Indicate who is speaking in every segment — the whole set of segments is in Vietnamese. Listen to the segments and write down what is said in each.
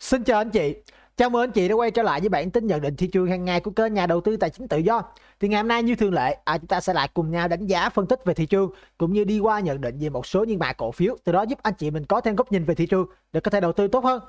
Speaker 1: Xin chào anh chị, chào mừng anh chị đã quay trở lại với bản tin nhận định thị trường hàng ngày của kênh nhà đầu tư tài chính tự do. Thì ngày hôm nay như thường lệ, à, chúng ta sẽ lại cùng nhau đánh giá phân tích về thị trường cũng như đi qua nhận định về một số những mã cổ phiếu, từ đó giúp anh chị mình có thêm góc nhìn về thị trường để có thể đầu tư tốt hơn.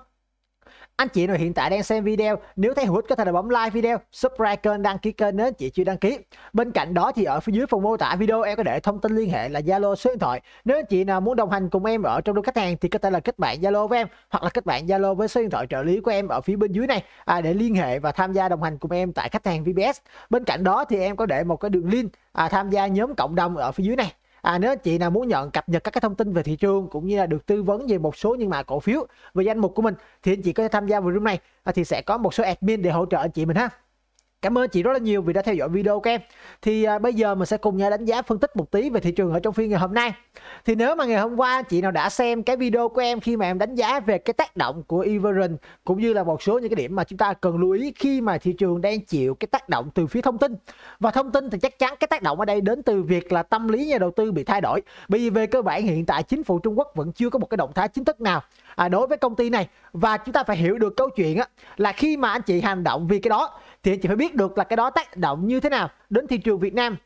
Speaker 1: Anh chị nào hiện tại đang xem video, nếu thấy hữu ích có thể là bấm like video, subscribe kênh, đăng ký kênh nếu chị chưa đăng ký. Bên cạnh đó thì ở phía dưới phần mô tả video em có để thông tin liên hệ là Zalo số điện thoại. Nếu anh chị nào muốn đồng hành cùng em ở trong đôi khách hàng thì có thể là kết bạn Zalo với em hoặc là kết bạn Zalo với số điện thoại trợ lý của em ở phía bên dưới này à, để liên hệ và tham gia đồng hành cùng em tại khách hàng VBS. Bên cạnh đó thì em có để một cái đường link à, tham gia nhóm cộng đồng ở phía dưới này à, nếu chị nào muốn nhận cập nhật các cái thông tin về thị trường cũng như là được tư vấn về một số những mã cổ phiếu về danh mục của mình thì anh chị có thể tham gia vào room này à, thì sẽ có một số admin để hỗ trợ anh chị mình ha Cảm ơn chị rất là nhiều vì đã theo dõi video của em. Thì à, bây giờ mình sẽ cùng nhau đánh giá phân tích một tí về thị trường ở trong phiên ngày hôm nay. Thì nếu mà ngày hôm qua chị nào đã xem cái video của em khi mà em đánh giá về cái tác động của Everin cũng như là một số những cái điểm mà chúng ta cần lưu ý khi mà thị trường đang chịu cái tác động từ phía thông tin. Và thông tin thì chắc chắn cái tác động ở đây đến từ việc là tâm lý nhà đầu tư bị thay đổi. Bởi vì về cơ bản hiện tại chính phủ Trung Quốc vẫn chưa có một cái động thái chính thức nào à, đối với công ty này và chúng ta phải hiểu được câu chuyện á, là khi mà anh chị hành động vì cái đó thì anh chị phải biết được là cái đó tác động như thế nào đến thị trường Việt Nam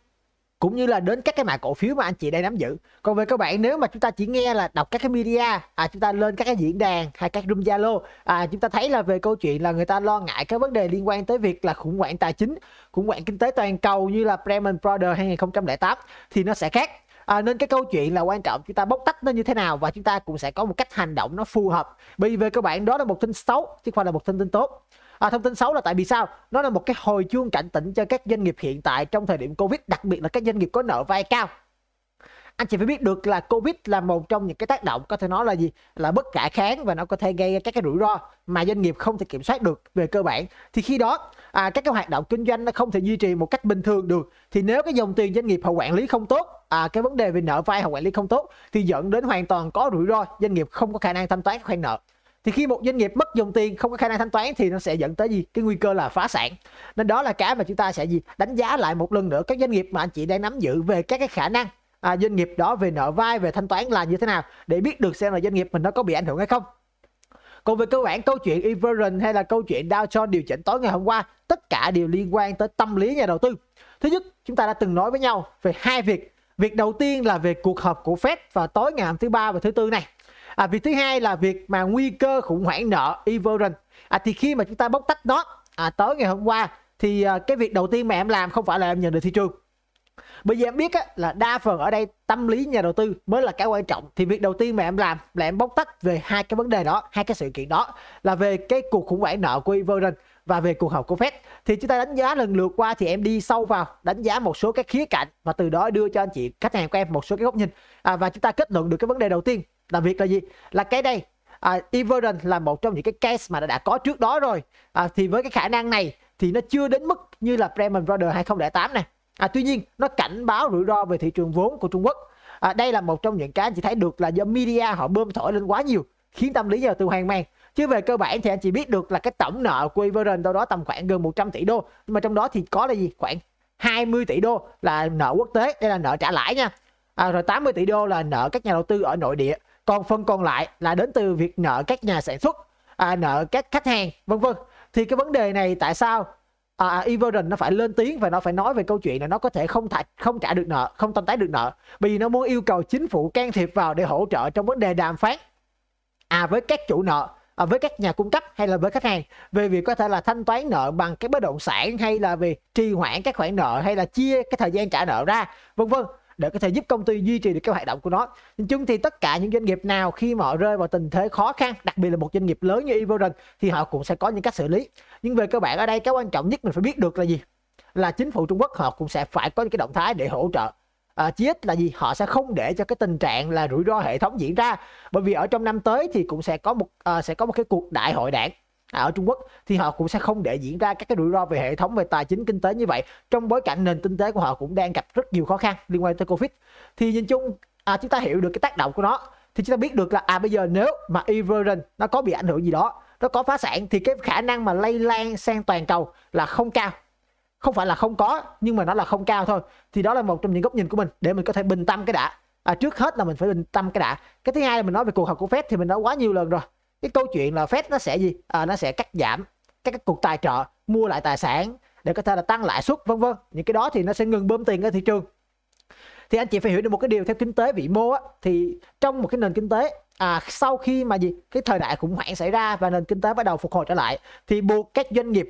Speaker 1: cũng như là đến các cái mã cổ phiếu mà anh chị đang nắm giữ còn về các bạn nếu mà chúng ta chỉ nghe là đọc các cái media à, chúng ta lên các cái diễn đàn hay các room zalo à, chúng ta thấy là về câu chuyện là người ta lo ngại các vấn đề liên quan tới việc là khủng hoảng tài chính khủng hoảng kinh tế toàn cầu như là Lehman Brothers 2008 thì nó sẽ khác à, nên cái câu chuyện là quan trọng chúng ta bóc tách nó như thế nào và chúng ta cũng sẽ có một cách hành động nó phù hợp bởi vì về các bạn đó là một tin xấu chứ không phải là một tin tin tốt À, thông tin xấu là tại vì sao? Nó là một cái hồi chuông cảnh tỉnh cho các doanh nghiệp hiện tại trong thời điểm Covid, đặc biệt là các doanh nghiệp có nợ vay cao. Anh chị phải biết được là Covid là một trong những cái tác động có thể nói là gì? Là bất khả kháng và nó có thể gây các cái rủi ro mà doanh nghiệp không thể kiểm soát được về cơ bản. Thì khi đó à, các cái hoạt động kinh doanh nó không thể duy trì một cách bình thường được. Thì nếu cái dòng tiền doanh nghiệp họ quản lý không tốt, à, cái vấn đề về nợ vay họ quản lý không tốt thì dẫn đến hoàn toàn có rủi ro doanh nghiệp không có khả năng thanh toán khoản nợ thì khi một doanh nghiệp mất dòng tiền không có khả năng thanh toán thì nó sẽ dẫn tới gì cái nguy cơ là phá sản nên đó là cái mà chúng ta sẽ gì đánh giá lại một lần nữa các doanh nghiệp mà anh chị đang nắm giữ về các cái khả năng à, doanh nghiệp đó về nợ vay về thanh toán là như thế nào để biết được xem là doanh nghiệp mình nó có bị ảnh hưởng hay không còn về cơ bản câu chuyện Everon hay là câu chuyện Dow Jones điều chỉnh tối ngày hôm qua tất cả đều liên quan tới tâm lý nhà đầu tư thứ nhất chúng ta đã từng nói với nhau về hai việc việc đầu tiên là về cuộc họp của Fed vào tối ngày hôm thứ ba và thứ tư này à, việc thứ hai là việc mà nguy cơ khủng hoảng nợ Everon à, thì khi mà chúng ta bóc tách nó à, tới ngày hôm qua thì à, cái việc đầu tiên mà em làm không phải là em nhận được thị trường bây giờ em biết á, là đa phần ở đây tâm lý nhà đầu tư mới là cái quan trọng thì việc đầu tiên mà em làm là em bóc tách về hai cái vấn đề đó hai cái sự kiện đó là về cái cuộc khủng hoảng nợ của Everon và về cuộc họp của Fed thì chúng ta đánh giá lần lượt qua thì em đi sâu vào đánh giá một số các khía cạnh và từ đó đưa cho anh chị khách hàng của em một số cái góc nhìn à, và chúng ta kết luận được cái vấn đề đầu tiên đặc biệt là gì là cái đây à, Everton là một trong những cái case mà đã, có trước đó rồi à, thì với cái khả năng này thì nó chưa đến mức như là Bremen Brothers 2008 này à, tuy nhiên nó cảnh báo rủi ro về thị trường vốn của Trung Quốc à, đây là một trong những cái anh chị thấy được là do media họ bơm thổi lên quá nhiều khiến tâm lý giờ đầu hoang mang chứ về cơ bản thì anh chị biết được là cái tổng nợ của Everton đâu đó tầm khoảng gần 100 tỷ đô nhưng mà trong đó thì có là gì khoảng 20 tỷ đô là nợ quốc tế đây là nợ trả lãi nha à, rồi 80 tỷ đô là nợ các nhà đầu tư ở nội địa còn phần còn lại là đến từ việc nợ các nhà sản xuất à, nợ các khách hàng vân vân thì cái vấn đề này tại sao à, à Everton nó phải lên tiếng và nó phải nói về câu chuyện là nó có thể không thả, không trả được nợ không thanh tái được nợ vì nó muốn yêu cầu chính phủ can thiệp vào để hỗ trợ trong vấn đề đàm phán à với các chủ nợ à, với các nhà cung cấp hay là với khách hàng về việc có thể là thanh toán nợ bằng cái bất động sản hay là về trì hoãn các khoản nợ hay là chia cái thời gian trả nợ ra vân vân để có thể giúp công ty duy trì được cái hoạt động của nó nhìn chung thì tất cả những doanh nghiệp nào khi mà họ rơi vào tình thế khó khăn đặc biệt là một doanh nghiệp lớn như Everon thì họ cũng sẽ có những cách xử lý nhưng về cơ bản ở đây cái quan trọng nhất mình phải biết được là gì là chính phủ Trung Quốc họ cũng sẽ phải có những cái động thái để hỗ trợ à, chí ít là gì họ sẽ không để cho cái tình trạng là rủi ro hệ thống diễn ra bởi vì ở trong năm tới thì cũng sẽ có một à, sẽ có một cái cuộc đại hội đảng à, ở Trung Quốc thì họ cũng sẽ không để diễn ra các cái rủi ro về hệ thống về tài chính kinh tế như vậy trong bối cảnh nền kinh tế của họ cũng đang gặp rất nhiều khó khăn liên quan tới Covid thì nhìn chung à, chúng ta hiểu được cái tác động của nó thì chúng ta biết được là à bây giờ nếu mà Evergrande nó có bị ảnh hưởng gì đó nó có phá sản thì cái khả năng mà lây lan sang toàn cầu là không cao không phải là không có nhưng mà nó là không cao thôi thì đó là một trong những góc nhìn của mình để mình có thể bình tâm cái đã à, trước hết là mình phải bình tâm cái đã cái thứ hai là mình nói về cuộc họp của Fed thì mình đã quá nhiều lần rồi cái câu chuyện là Fed nó sẽ gì à, nó sẽ cắt giảm các, các cuộc tài trợ mua lại tài sản để có thể là tăng lãi suất vân vân những cái đó thì nó sẽ ngừng bơm tiền ở thị trường thì anh chị phải hiểu được một cái điều theo kinh tế vĩ mô á, thì trong một cái nền kinh tế à, sau khi mà gì cái thời đại khủng hoảng xảy ra và nền kinh tế bắt đầu phục hồi trở lại thì buộc các doanh nghiệp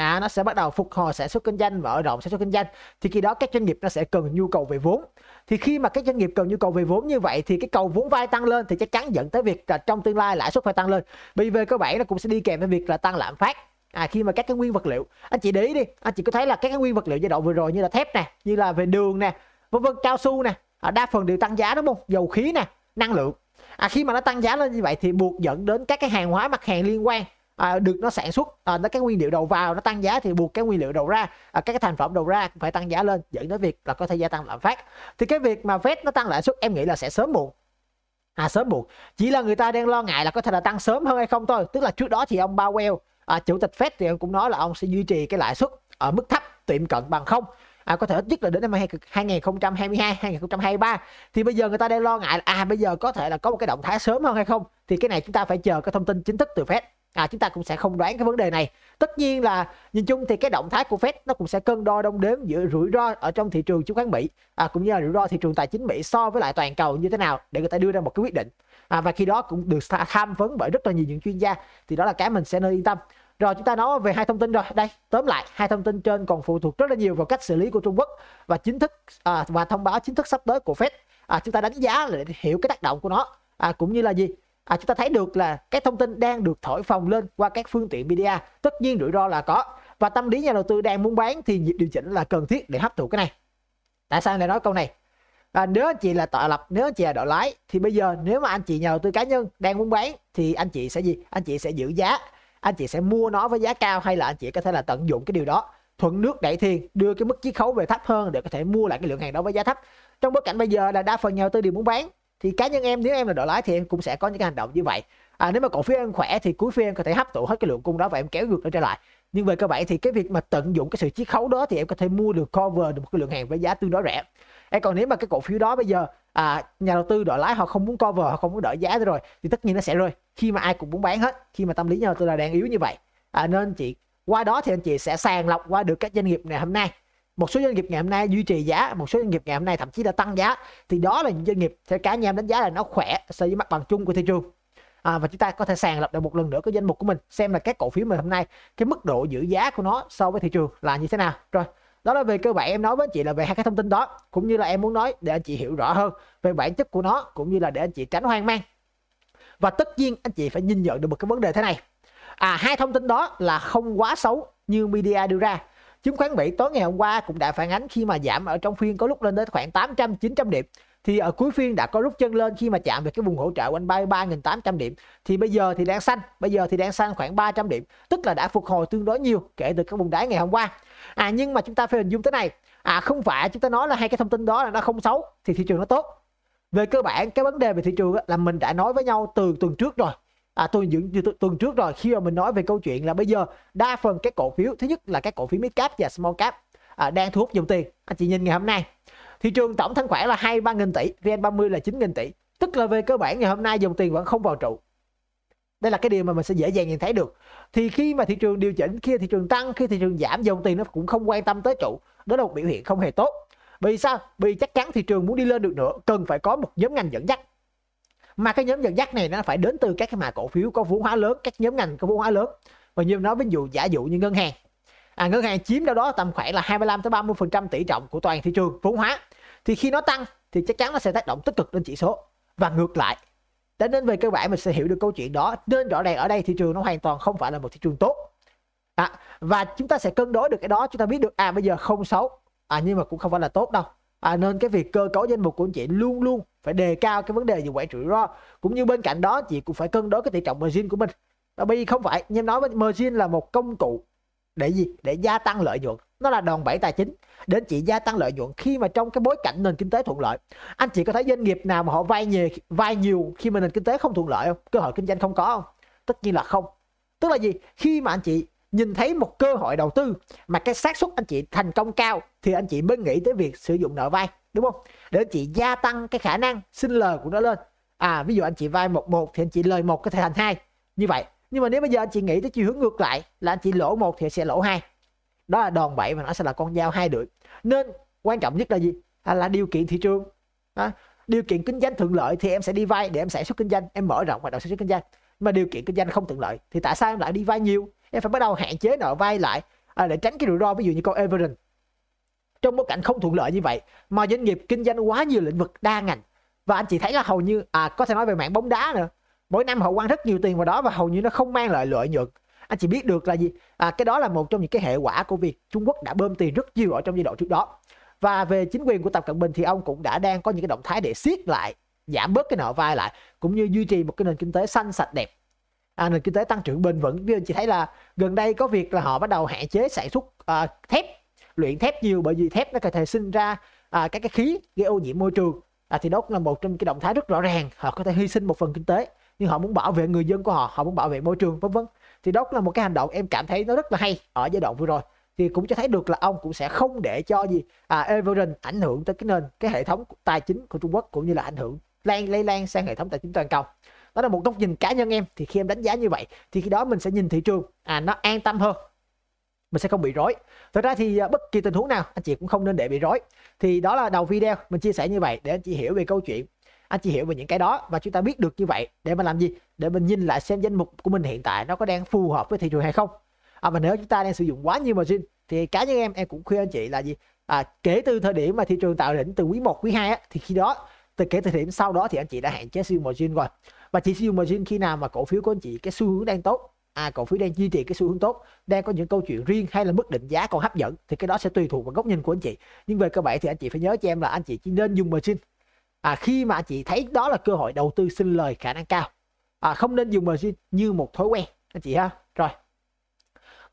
Speaker 1: à, nó sẽ bắt đầu phục hồi sản xuất kinh doanh mở rộng sản xuất kinh doanh thì khi đó các doanh nghiệp nó sẽ cần nhu cầu về vốn thì khi mà các doanh nghiệp cần nhu cầu về vốn như vậy thì cái cầu vốn vay tăng lên thì chắc chắn dẫn tới việc là trong tương lai lãi suất phải tăng lên Bởi vì về cơ bản nó cũng sẽ đi kèm với việc là tăng lạm phát à, khi mà các cái nguyên vật liệu anh chị để ý đi anh chị có thấy là các cái nguyên vật liệu giai đoạn vừa rồi như là thép nè như là về đường nè vân vân cao su nè à, đa phần đều tăng giá đúng không dầu khí nè năng lượng à, khi mà nó tăng giá lên như vậy thì buộc dẫn đến các cái hàng hóa mặt hàng liên quan à, được nó sản xuất à, nó cái nguyên liệu đầu vào nó tăng giá thì buộc cái nguyên liệu đầu ra à, các cái thành phẩm đầu ra cũng phải tăng giá lên dẫn tới việc là có thể gia tăng lạm phát thì cái việc mà Fed nó tăng lãi suất em nghĩ là sẽ sớm muộn à sớm muộn chỉ là người ta đang lo ngại là có thể là tăng sớm hơn hay không thôi tức là trước đó thì ông Powell à, chủ tịch Fed thì ông cũng nói là ông sẽ duy trì cái lãi suất ở mức thấp tiệm cận bằng không à, có thể ít nhất là đến năm 2022 2023 thì bây giờ người ta đang lo ngại là à bây giờ có thể là có một cái động thái sớm hơn hay không thì cái này chúng ta phải chờ cái thông tin chính thức từ Fed à, chúng ta cũng sẽ không đoán cái vấn đề này tất nhiên là nhìn chung thì cái động thái của Fed nó cũng sẽ cân đo đong đếm giữa rủi ro ở trong thị trường chứng khoán Mỹ à, cũng như là rủi ro thị trường tài chính Mỹ so với lại toàn cầu như thế nào để người ta đưa ra một cái quyết định à, và khi đó cũng được tham vấn bởi rất là nhiều những chuyên gia thì đó là cái mình sẽ nên yên tâm rồi chúng ta nói về hai thông tin rồi đây tóm lại hai thông tin trên còn phụ thuộc rất là nhiều vào cách xử lý của Trung Quốc và chính thức à, và thông báo chính thức sắp tới của Fed à, chúng ta đánh giá để hiểu cái tác động của nó à, cũng như là gì à, chúng ta thấy được là cái thông tin đang được thổi phồng lên qua các phương tiện media tất nhiên rủi ro là có và tâm lý nhà đầu tư đang muốn bán thì nhịp điều chỉnh là cần thiết để hấp thụ cái này tại sao lại nói câu này à, nếu anh chị là tọa lập nếu anh chị là đội lái thì bây giờ nếu mà anh chị nhà đầu tư cá nhân đang muốn bán thì anh chị sẽ gì anh chị sẽ giữ giá anh chị sẽ mua nó với giá cao hay là anh chị có thể là tận dụng cái điều đó thuận nước đẩy thiền đưa cái mức chiết khấu về thấp hơn để có thể mua lại cái lượng hàng đó với giá thấp trong bối cảnh bây giờ là đa phần nhà đầu tư đều muốn bán thì cá nhân em nếu em là đội lái thì em cũng sẽ có những cái hành động như vậy à, nếu mà cổ phiếu em khỏe thì cuối phiên em có thể hấp thụ hết cái lượng cung đó và em kéo ngược nó trở lại nhưng về cơ bản thì cái việc mà tận dụng cái sự chiết khấu đó thì em có thể mua được cover được một cái lượng hàng với giá tương đối rẻ em còn nếu mà cái cổ phiếu đó bây giờ à, nhà đầu tư đội lái họ không muốn cover họ không muốn đợi giá nữa rồi thì tất nhiên nó sẽ rơi khi mà ai cũng muốn bán hết khi mà tâm lý nhà đầu tư là đang yếu như vậy à, nên chị qua đó thì anh chị sẽ sàng lọc qua được các doanh nghiệp ngày hôm nay một số doanh nghiệp ngày hôm nay duy trì giá một số doanh nghiệp ngày hôm nay thậm chí đã tăng giá thì đó là những doanh nghiệp theo cá nhân đánh giá là nó khỏe so với mặt bằng chung của thị trường à, và chúng ta có thể sàng lọc được một lần nữa cái danh mục của mình xem là các cổ phiếu mà hôm nay cái mức độ giữ giá của nó so với thị trường là như thế nào rồi đó là về cơ bản em nói với anh chị là về hai cái thông tin đó cũng như là em muốn nói để anh chị hiểu rõ hơn về bản chất của nó cũng như là để anh chị tránh hoang mang và tất nhiên anh chị phải nhìn nhận được một cái vấn đề thế này à hai thông tin đó là không quá xấu như media đưa ra chứng khoán Mỹ tối ngày hôm qua cũng đã phản ánh khi mà giảm ở trong phiên có lúc lên đến khoảng 800 900 điểm thì ở cuối phiên đã có rút chân lên khi mà chạm về cái vùng hỗ trợ quanh 33.800 điểm thì bây giờ thì đang xanh bây giờ thì đang xanh khoảng 300 điểm tức là đã phục hồi tương đối nhiều kể từ cái vùng đáy ngày hôm qua à nhưng mà chúng ta phải hình dung thế này à không phải chúng ta nói là hai cái thông tin đó là nó không xấu thì thị trường nó tốt về cơ bản cái vấn đề về thị trường là mình đã nói với nhau từ tuần trước rồi à, tôi dựng tu, tuần trước rồi khi mà mình nói về câu chuyện là bây giờ đa phần các cổ phiếu thứ nhất là các cổ phiếu mid cap và small cap à, đang thu hút dòng tiền anh chị nhìn ngày hôm nay thị trường tổng thanh khoản là hai ba nghìn tỷ vn 30 là chín nghìn tỷ tức là về cơ bản ngày hôm nay dòng tiền vẫn không vào trụ đây là cái điều mà mình sẽ dễ dàng nhìn thấy được thì khi mà thị trường điều chỉnh khi thị trường tăng khi thị trường giảm dòng tiền nó cũng không quan tâm tới trụ đó là một biểu hiện không hề tốt vì sao vì chắc chắn thị trường muốn đi lên được nữa cần phải có một nhóm ngành dẫn dắt mà cái nhóm dẫn dắt này nó phải đến từ các cái mã cổ phiếu có vốn hóa lớn các nhóm ngành có vốn hóa lớn và như nói ví dụ giả dụ như ngân hàng à, ngân hàng chiếm đâu đó tầm khoảng là 25 tới 30 phần trăm tỷ trọng của toàn thị trường vốn hóa thì khi nó tăng thì chắc chắn nó sẽ tác động tích cực lên chỉ số và ngược lại đến đến về cơ bản mình sẽ hiểu được câu chuyện đó nên rõ ràng ở đây thị trường nó hoàn toàn không phải là một thị trường tốt à, và chúng ta sẽ cân đối được cái đó chúng ta biết được à bây giờ không xấu à nhưng mà cũng không phải là tốt đâu à, nên cái việc cơ cấu danh mục của anh chị luôn luôn phải đề cao cái vấn đề về quản trị rủi ro cũng như bên cạnh đó chị cũng phải cân đối cái tỷ trọng margin của mình bởi vì không phải như em nói margin là một công cụ để gì để gia tăng lợi nhuận nó là đòn bẩy tài chính đến chị gia tăng lợi nhuận khi mà trong cái bối cảnh nền kinh tế thuận lợi anh chị có thấy doanh nghiệp nào mà họ vay nhiều vay nhiều khi mà nền kinh tế không thuận lợi không cơ hội kinh doanh không có không tất nhiên là không tức là gì khi mà anh chị nhìn thấy một cơ hội đầu tư mà cái xác suất anh chị thành công cao thì anh chị mới nghĩ tới việc sử dụng nợ vay đúng không để anh chị gia tăng cái khả năng sinh lời của nó lên à ví dụ anh chị vay một một thì anh chị lời một có thể thành hai như vậy nhưng mà nếu bây giờ anh chị nghĩ tới chiều hướng ngược lại là anh chị lỗ một thì sẽ lỗ hai đó là đòn bẩy mà nó sẽ là con dao hai đuổi nên quan trọng nhất là gì à, là điều kiện thị trường à, điều kiện kinh doanh thuận lợi thì em sẽ đi vay để em sản xuất kinh doanh em mở rộng hoạt động sản xuất kinh doanh mà điều kiện kinh doanh không thuận lợi thì tại sao em lại đi vay nhiều em phải bắt đầu hạn chế nợ vay lại à, để tránh cái rủi ro ví dụ như con Everend trong bối cảnh không thuận lợi như vậy mà doanh nghiệp kinh doanh quá nhiều lĩnh vực đa ngành và anh chị thấy là hầu như à có thể nói về mạng bóng đá nữa mỗi năm họ quan rất nhiều tiền vào đó và hầu như nó không mang lại lợi nhuận anh chị biết được là gì à, cái đó là một trong những cái hệ quả của việc Trung Quốc đã bơm tiền rất nhiều ở trong giai đoạn trước đó và về chính quyền của Tập Cận Bình thì ông cũng đã đang có những cái động thái để siết lại giảm bớt cái nợ vai lại cũng như duy trì một cái nền kinh tế xanh sạch đẹp à, nền kinh tế tăng trưởng bền vững như anh chị thấy là gần đây có việc là họ bắt đầu hạn chế sản xuất à, thép luyện thép nhiều bởi vì thép nó có thể sinh ra à, các cái khí gây ô nhiễm môi trường à, thì đó cũng là một trong cái động thái rất rõ ràng họ có thể hy sinh một phần kinh tế nhưng họ muốn bảo vệ người dân của họ họ muốn bảo vệ môi trường vân vân thì đó cũng là một cái hành động em cảm thấy nó rất là hay ở giai đoạn vừa rồi thì cũng cho thấy được là ông cũng sẽ không để cho gì à, Everin ảnh hưởng tới cái nền cái hệ thống tài chính của Trung Quốc cũng như là ảnh hưởng lan lây lan sang hệ thống tài chính toàn cầu đó là một góc nhìn cá nhân em thì khi em đánh giá như vậy thì khi đó mình sẽ nhìn thị trường à nó an tâm hơn mình sẽ không bị rối thật ra thì à, bất kỳ tình huống nào anh chị cũng không nên để bị rối thì đó là đầu video mình chia sẻ như vậy để anh chị hiểu về câu chuyện anh chị hiểu về những cái đó và chúng ta biết được như vậy để mình làm gì để mình nhìn lại xem danh mục của mình hiện tại nó có đang phù hợp với thị trường hay không à, và nếu chúng ta đang sử dụng quá nhiều margin thì cá nhân em em cũng khuyên anh chị là gì à, kể từ thời điểm mà thị trường tạo đỉnh từ quý 1, quý 2 á, thì khi đó từ kể từ thời điểm sau đó thì anh chị đã hạn chế sử dụng margin rồi và chỉ sử dụng margin khi nào mà cổ phiếu của anh chị cái xu hướng đang tốt à, cổ phiếu đang duy trì cái xu hướng tốt đang có những câu chuyện riêng hay là mức định giá còn hấp dẫn thì cái đó sẽ tùy thuộc vào góc nhìn của anh chị nhưng về cơ bản thì anh chị phải nhớ cho em là anh chị chỉ nên dùng margin à, khi mà anh chị thấy đó là cơ hội đầu tư sinh lời khả năng cao à, không nên dùng margin như một thói quen anh chị ha rồi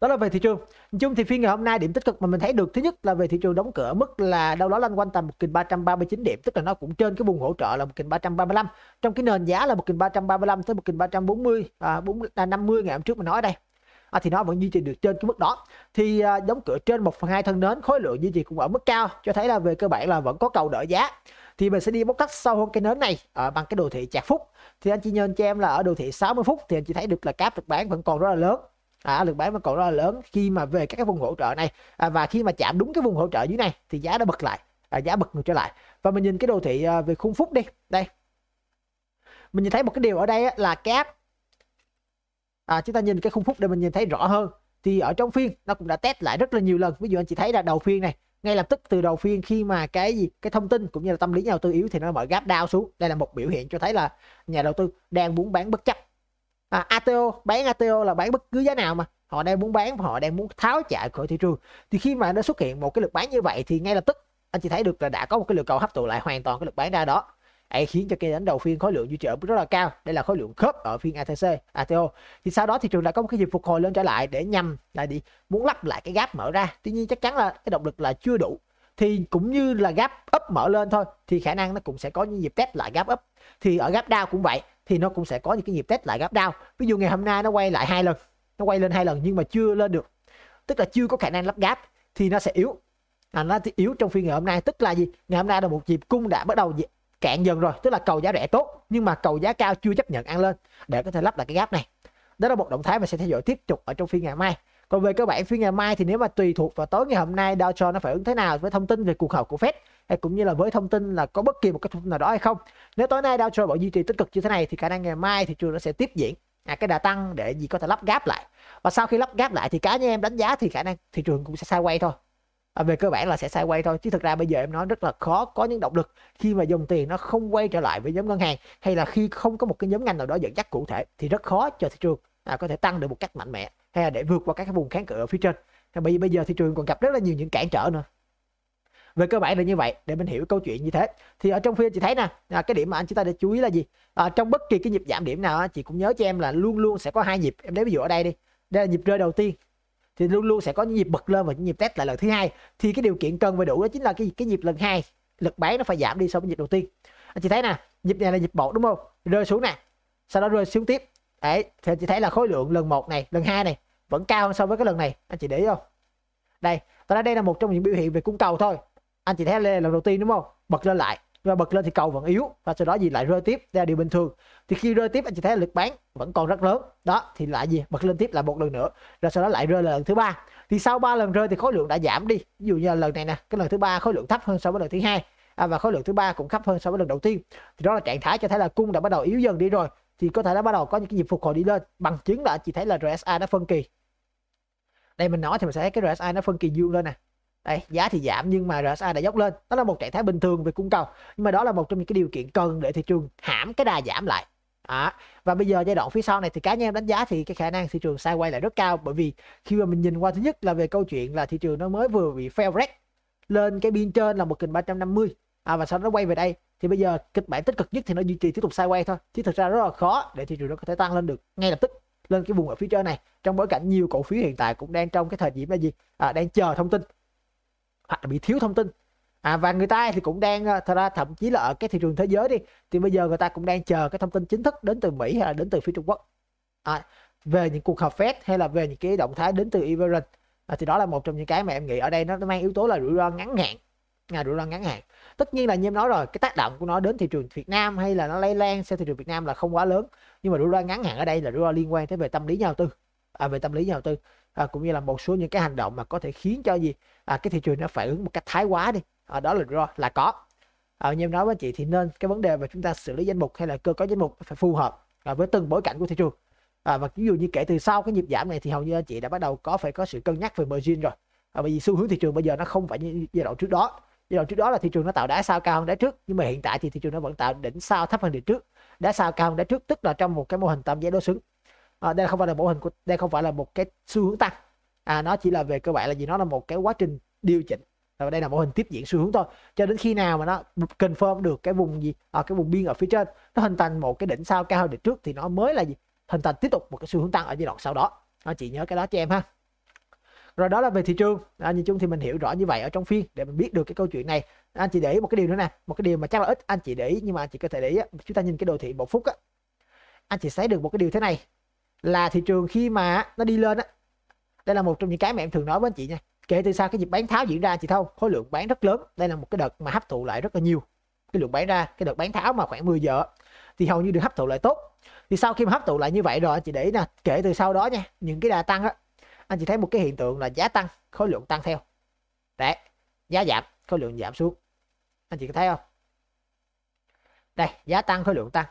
Speaker 1: đó là về thị trường chung thì phiên ngày hôm nay điểm tích cực mà mình thấy được thứ nhất là về thị trường đóng cửa mức là đâu đó loanh quanh tầm một ba ba trăm mươi chín điểm tức là nó cũng trên cái vùng hỗ trợ là một ba ba trăm 1335 trong cái nền giá là một ba ba trăm 1335 tới một ba 1340 à, 40, à, năm mươi ngày hôm trước mình nói đây à, thì nó vẫn duy trì được trên cái mức đó thì à, đóng cửa trên 1 phần 2 thân nến khối lượng duy trì cũng ở mức cao cho thấy là về cơ bản là vẫn có cầu đỡ giá thì mình sẽ đi bóc tách sâu hơn cái nến này ở à, bằng cái đồ thị chạc phút thì anh chị nhân cho em là ở đồ thị 60 phút thì anh chị thấy được là cáp được bán vẫn còn rất là lớn à, lực bán vẫn còn rất là lớn khi mà về các cái vùng hỗ trợ này à, và khi mà chạm đúng cái vùng hỗ trợ dưới này thì giá đã bật lại à, giá bật ngược trở lại và mình nhìn cái đồ thị à, về khung phút đi đây mình nhìn thấy một cái điều ở đây á, là cáp à, chúng ta nhìn cái khung phút để mình nhìn thấy rõ hơn thì ở trong phiên nó cũng đã test lại rất là nhiều lần ví dụ anh chị thấy là đầu phiên này ngay lập tức từ đầu phiên khi mà cái gì cái thông tin cũng như là tâm lý nhà đầu tư yếu thì nó mở gáp đao xuống đây là một biểu hiện cho thấy là nhà đầu tư đang muốn bán bất chấp à, ATO bán ATO là bán bất cứ giá nào mà họ đang muốn bán và họ đang muốn tháo chạy khỏi thị trường thì khi mà nó xuất hiện một cái lực bán như vậy thì ngay lập tức anh chị thấy được là đã có một cái lực cầu hấp thụ lại hoàn toàn cái lực bán ra đó ấy khiến cho cây đánh đầu phiên khối lượng duy trì ở rất là cao đây là khối lượng khớp ở phiên ATC ATO thì sau đó thị trường đã có một cái dịp phục hồi lên trở lại để nhằm là đi muốn lắp lại cái gáp mở ra tuy nhiên chắc chắn là cái động lực là chưa đủ thì cũng như là gáp up mở lên thôi thì khả năng nó cũng sẽ có những dịp test lại gáp up thì ở gáp down cũng vậy thì nó cũng sẽ có những cái nhịp test lại gap down ví dụ ngày hôm nay nó quay lại hai lần nó quay lên hai lần nhưng mà chưa lên được tức là chưa có khả năng lắp gap thì nó sẽ yếu à, nó yếu trong phiên ngày hôm nay tức là gì ngày hôm nay là một nhịp cung đã bắt đầu cạn dần rồi tức là cầu giá rẻ tốt nhưng mà cầu giá cao chưa chấp nhận ăn lên để có thể lắp lại cái gap này đó là một động thái mà sẽ theo dõi tiếp tục ở trong phiên ngày mai còn về cơ bản phiên ngày mai thì nếu mà tùy thuộc vào tối ngày hôm nay Dow Jones nó phản ứng thế nào với thông tin về cuộc họp của Fed hay cũng như là với thông tin là có bất kỳ một cái thông tin nào đó hay không nếu tối nay Dow Jones vẫn duy trì tích cực như thế này thì khả năng ngày mai thị trường nó sẽ tiếp diễn à, cái đà tăng để gì có thể lắp gáp lại và sau khi lắp gáp lại thì cá nhân em đánh giá thì khả năng thị trường cũng sẽ sai quay thôi à, về cơ bản là sẽ sai quay thôi chứ thực ra bây giờ em nói rất là khó có những động lực khi mà dòng tiền nó không quay trở lại với nhóm ngân hàng hay là khi không có một cái nhóm ngành nào đó dẫn dắt cụ thể thì rất khó cho thị trường à, có thể tăng được một cách mạnh mẽ hay là để vượt qua các cái vùng kháng cự ở phía trên thì bây, bây giờ thị trường còn gặp rất là nhiều những cản trở nữa về cơ bản là như vậy để mình hiểu câu chuyện như thế thì ở trong phiên chị thấy nè à, cái điểm mà anh chúng ta để chú ý là gì à, trong bất kỳ cái nhịp giảm điểm nào chị cũng nhớ cho em là luôn luôn sẽ có hai nhịp em lấy ví dụ ở đây đi đây là nhịp rơi đầu tiên thì luôn luôn sẽ có những nhịp bật lên và những nhịp test lại lần thứ hai thì cái điều kiện cần và đủ đó chính là cái cái nhịp lần hai lực bán nó phải giảm đi so với nhịp đầu tiên anh chị thấy nè nhịp này là nhịp một đúng không rơi xuống nè sau đó rơi xuống tiếp đấy thì chị thấy là khối lượng lần một này lần hai này vẫn cao hơn so với cái lần này anh chị để ý không đây tôi nói đây là một trong những biểu hiện về cung cầu thôi anh chị thấy đây là lần đầu tiên đúng không bật lên lại và bật lên thì cầu vẫn yếu và sau đó gì lại rơi tiếp đây là điều bình thường thì khi rơi tiếp anh chị thấy lực bán vẫn còn rất lớn đó thì lại gì bật lên tiếp lại một lần nữa rồi sau đó lại rơi lần thứ ba thì sau ba lần rơi thì khối lượng đã giảm đi ví dụ như là lần này nè cái lần thứ ba khối lượng thấp hơn so với lần thứ hai à, và khối lượng thứ ba cũng thấp hơn so với lần đầu tiên thì đó là trạng thái cho thấy là cung đã bắt đầu yếu dần đi rồi thì có thể đã bắt đầu có những cái nhịp phục hồi đi lên bằng chứng là chị thấy là RSI nó phân kỳ đây mình nói thì mình sẽ thấy cái RSI nó phân kỳ dương lên nè đây giá thì giảm nhưng mà RSI đã dốc lên đó là một trạng thái bình thường về cung cầu nhưng mà đó là một trong những cái điều kiện cần để thị trường hãm cái đà giảm lại À, và bây giờ giai đoạn phía sau này thì cá nhân em đánh giá thì cái khả năng thị trường sai quay lại rất cao bởi vì khi mà mình nhìn qua thứ nhất là về câu chuyện là thị trường nó mới vừa bị fail rate lên cái biên trên là một kình 350 à, và sau đó nó quay về đây thì bây giờ kịch bản tích cực nhất thì nó duy trì tiếp tục sideways thôi chứ thực ra rất là khó để thị trường nó có thể tăng lên được ngay lập tức lên cái vùng ở phía trên này trong bối cảnh nhiều cổ phiếu hiện tại cũng đang trong cái thời điểm là gì à, đang chờ thông tin hoặc là bị thiếu thông tin à, và người ta thì cũng đang ờ, thật ra thậm chí là ở cái thị trường thế giới đi thì bây giờ người ta cũng đang chờ cái thông tin chính thức đến từ Mỹ hay là đến từ phía Trung Quốc à, về những cuộc họp Fed hay là về những cái động thái đến từ Everett à, thì đó là một trong những cái mà em nghĩ ở đây nó, nó mang yếu tố là rủi ro ngắn hạn à, rủi ro ngắn hạn tất nhiên là như em nói rồi cái tác động của nó đến thị trường Việt Nam hay là nó lây lan sang thị trường Việt Nam là không quá lớn nhưng mà rủi ro ngắn hạn ở đây là rủi ro liên quan tới về tâm lý nhà đầu tư à, về tâm lý nhà đầu tư à, cũng như là một số những cái hành động mà có thể khiến cho gì à, cái thị trường nó phản ứng một cách thái quá đi à, đó là rủi ro là có à, như em nói với chị thì nên cái vấn đề mà chúng ta xử lý danh mục hay là cơ cấu danh mục phải phù hợp à, với từng bối cảnh của thị trường à, và ví dụ như kể từ sau cái nhịp giảm này thì hầu như chị đã bắt đầu có phải có sự cân nhắc về margin rồi à, bởi vì xu hướng thị trường bây giờ nó không phải như giai đoạn trước đó giai đoạn trước đó là thị trường nó tạo đá sao cao hơn đá trước nhưng mà hiện tại thì thị trường nó vẫn tạo đỉnh sao thấp hơn đỉnh trước đá sao cao hơn đá trước tức là trong một cái mô hình tam giác đối xứng à, đây không phải là mô hình của đây không phải là một cái xu hướng tăng à nó chỉ là về cơ bản là gì nó là một cái quá trình điều chỉnh và đây là mô hình tiếp diễn xu hướng thôi cho đến khi nào mà nó confirm được cái vùng gì ở ờ, cái vùng biên ở phía trên nó hình thành một cái đỉnh sao cao hơn đỉnh trước thì nó mới là gì hình thành tiếp tục một cái xu hướng tăng ở giai đoạn sau đó nó ờ, à, chị nhớ cái đó cho em ha rồi đó là về thị trường à, nhìn chung thì mình hiểu rõ như vậy ở trong phiên để mình biết được cái câu chuyện này à, anh chị để ý một cái điều nữa nè một cái điều mà chắc là ít anh chị để ý nhưng mà anh chị có thể để ý chúng ta nhìn cái đồ thị một phút á anh chị thấy được một cái điều thế này là thị trường khi mà nó đi lên á đây là một trong những cái mà em thường nói với anh chị nha kể từ sau cái dịp bán tháo diễn ra chị thông khối lượng bán rất lớn đây là một cái đợt mà hấp thụ lại rất là nhiều cái lượng bán ra cái đợt bán tháo mà khoảng 10 giờ thì hầu như được hấp thụ lại tốt thì sau khi mà hấp thụ lại như vậy rồi chị để ý nè kể từ sau đó nha những cái đà tăng á anh chỉ thấy một cái hiện tượng là giá tăng khối lượng tăng theo đấy giá giảm khối lượng giảm xuống anh chị có thấy không đây giá tăng khối lượng tăng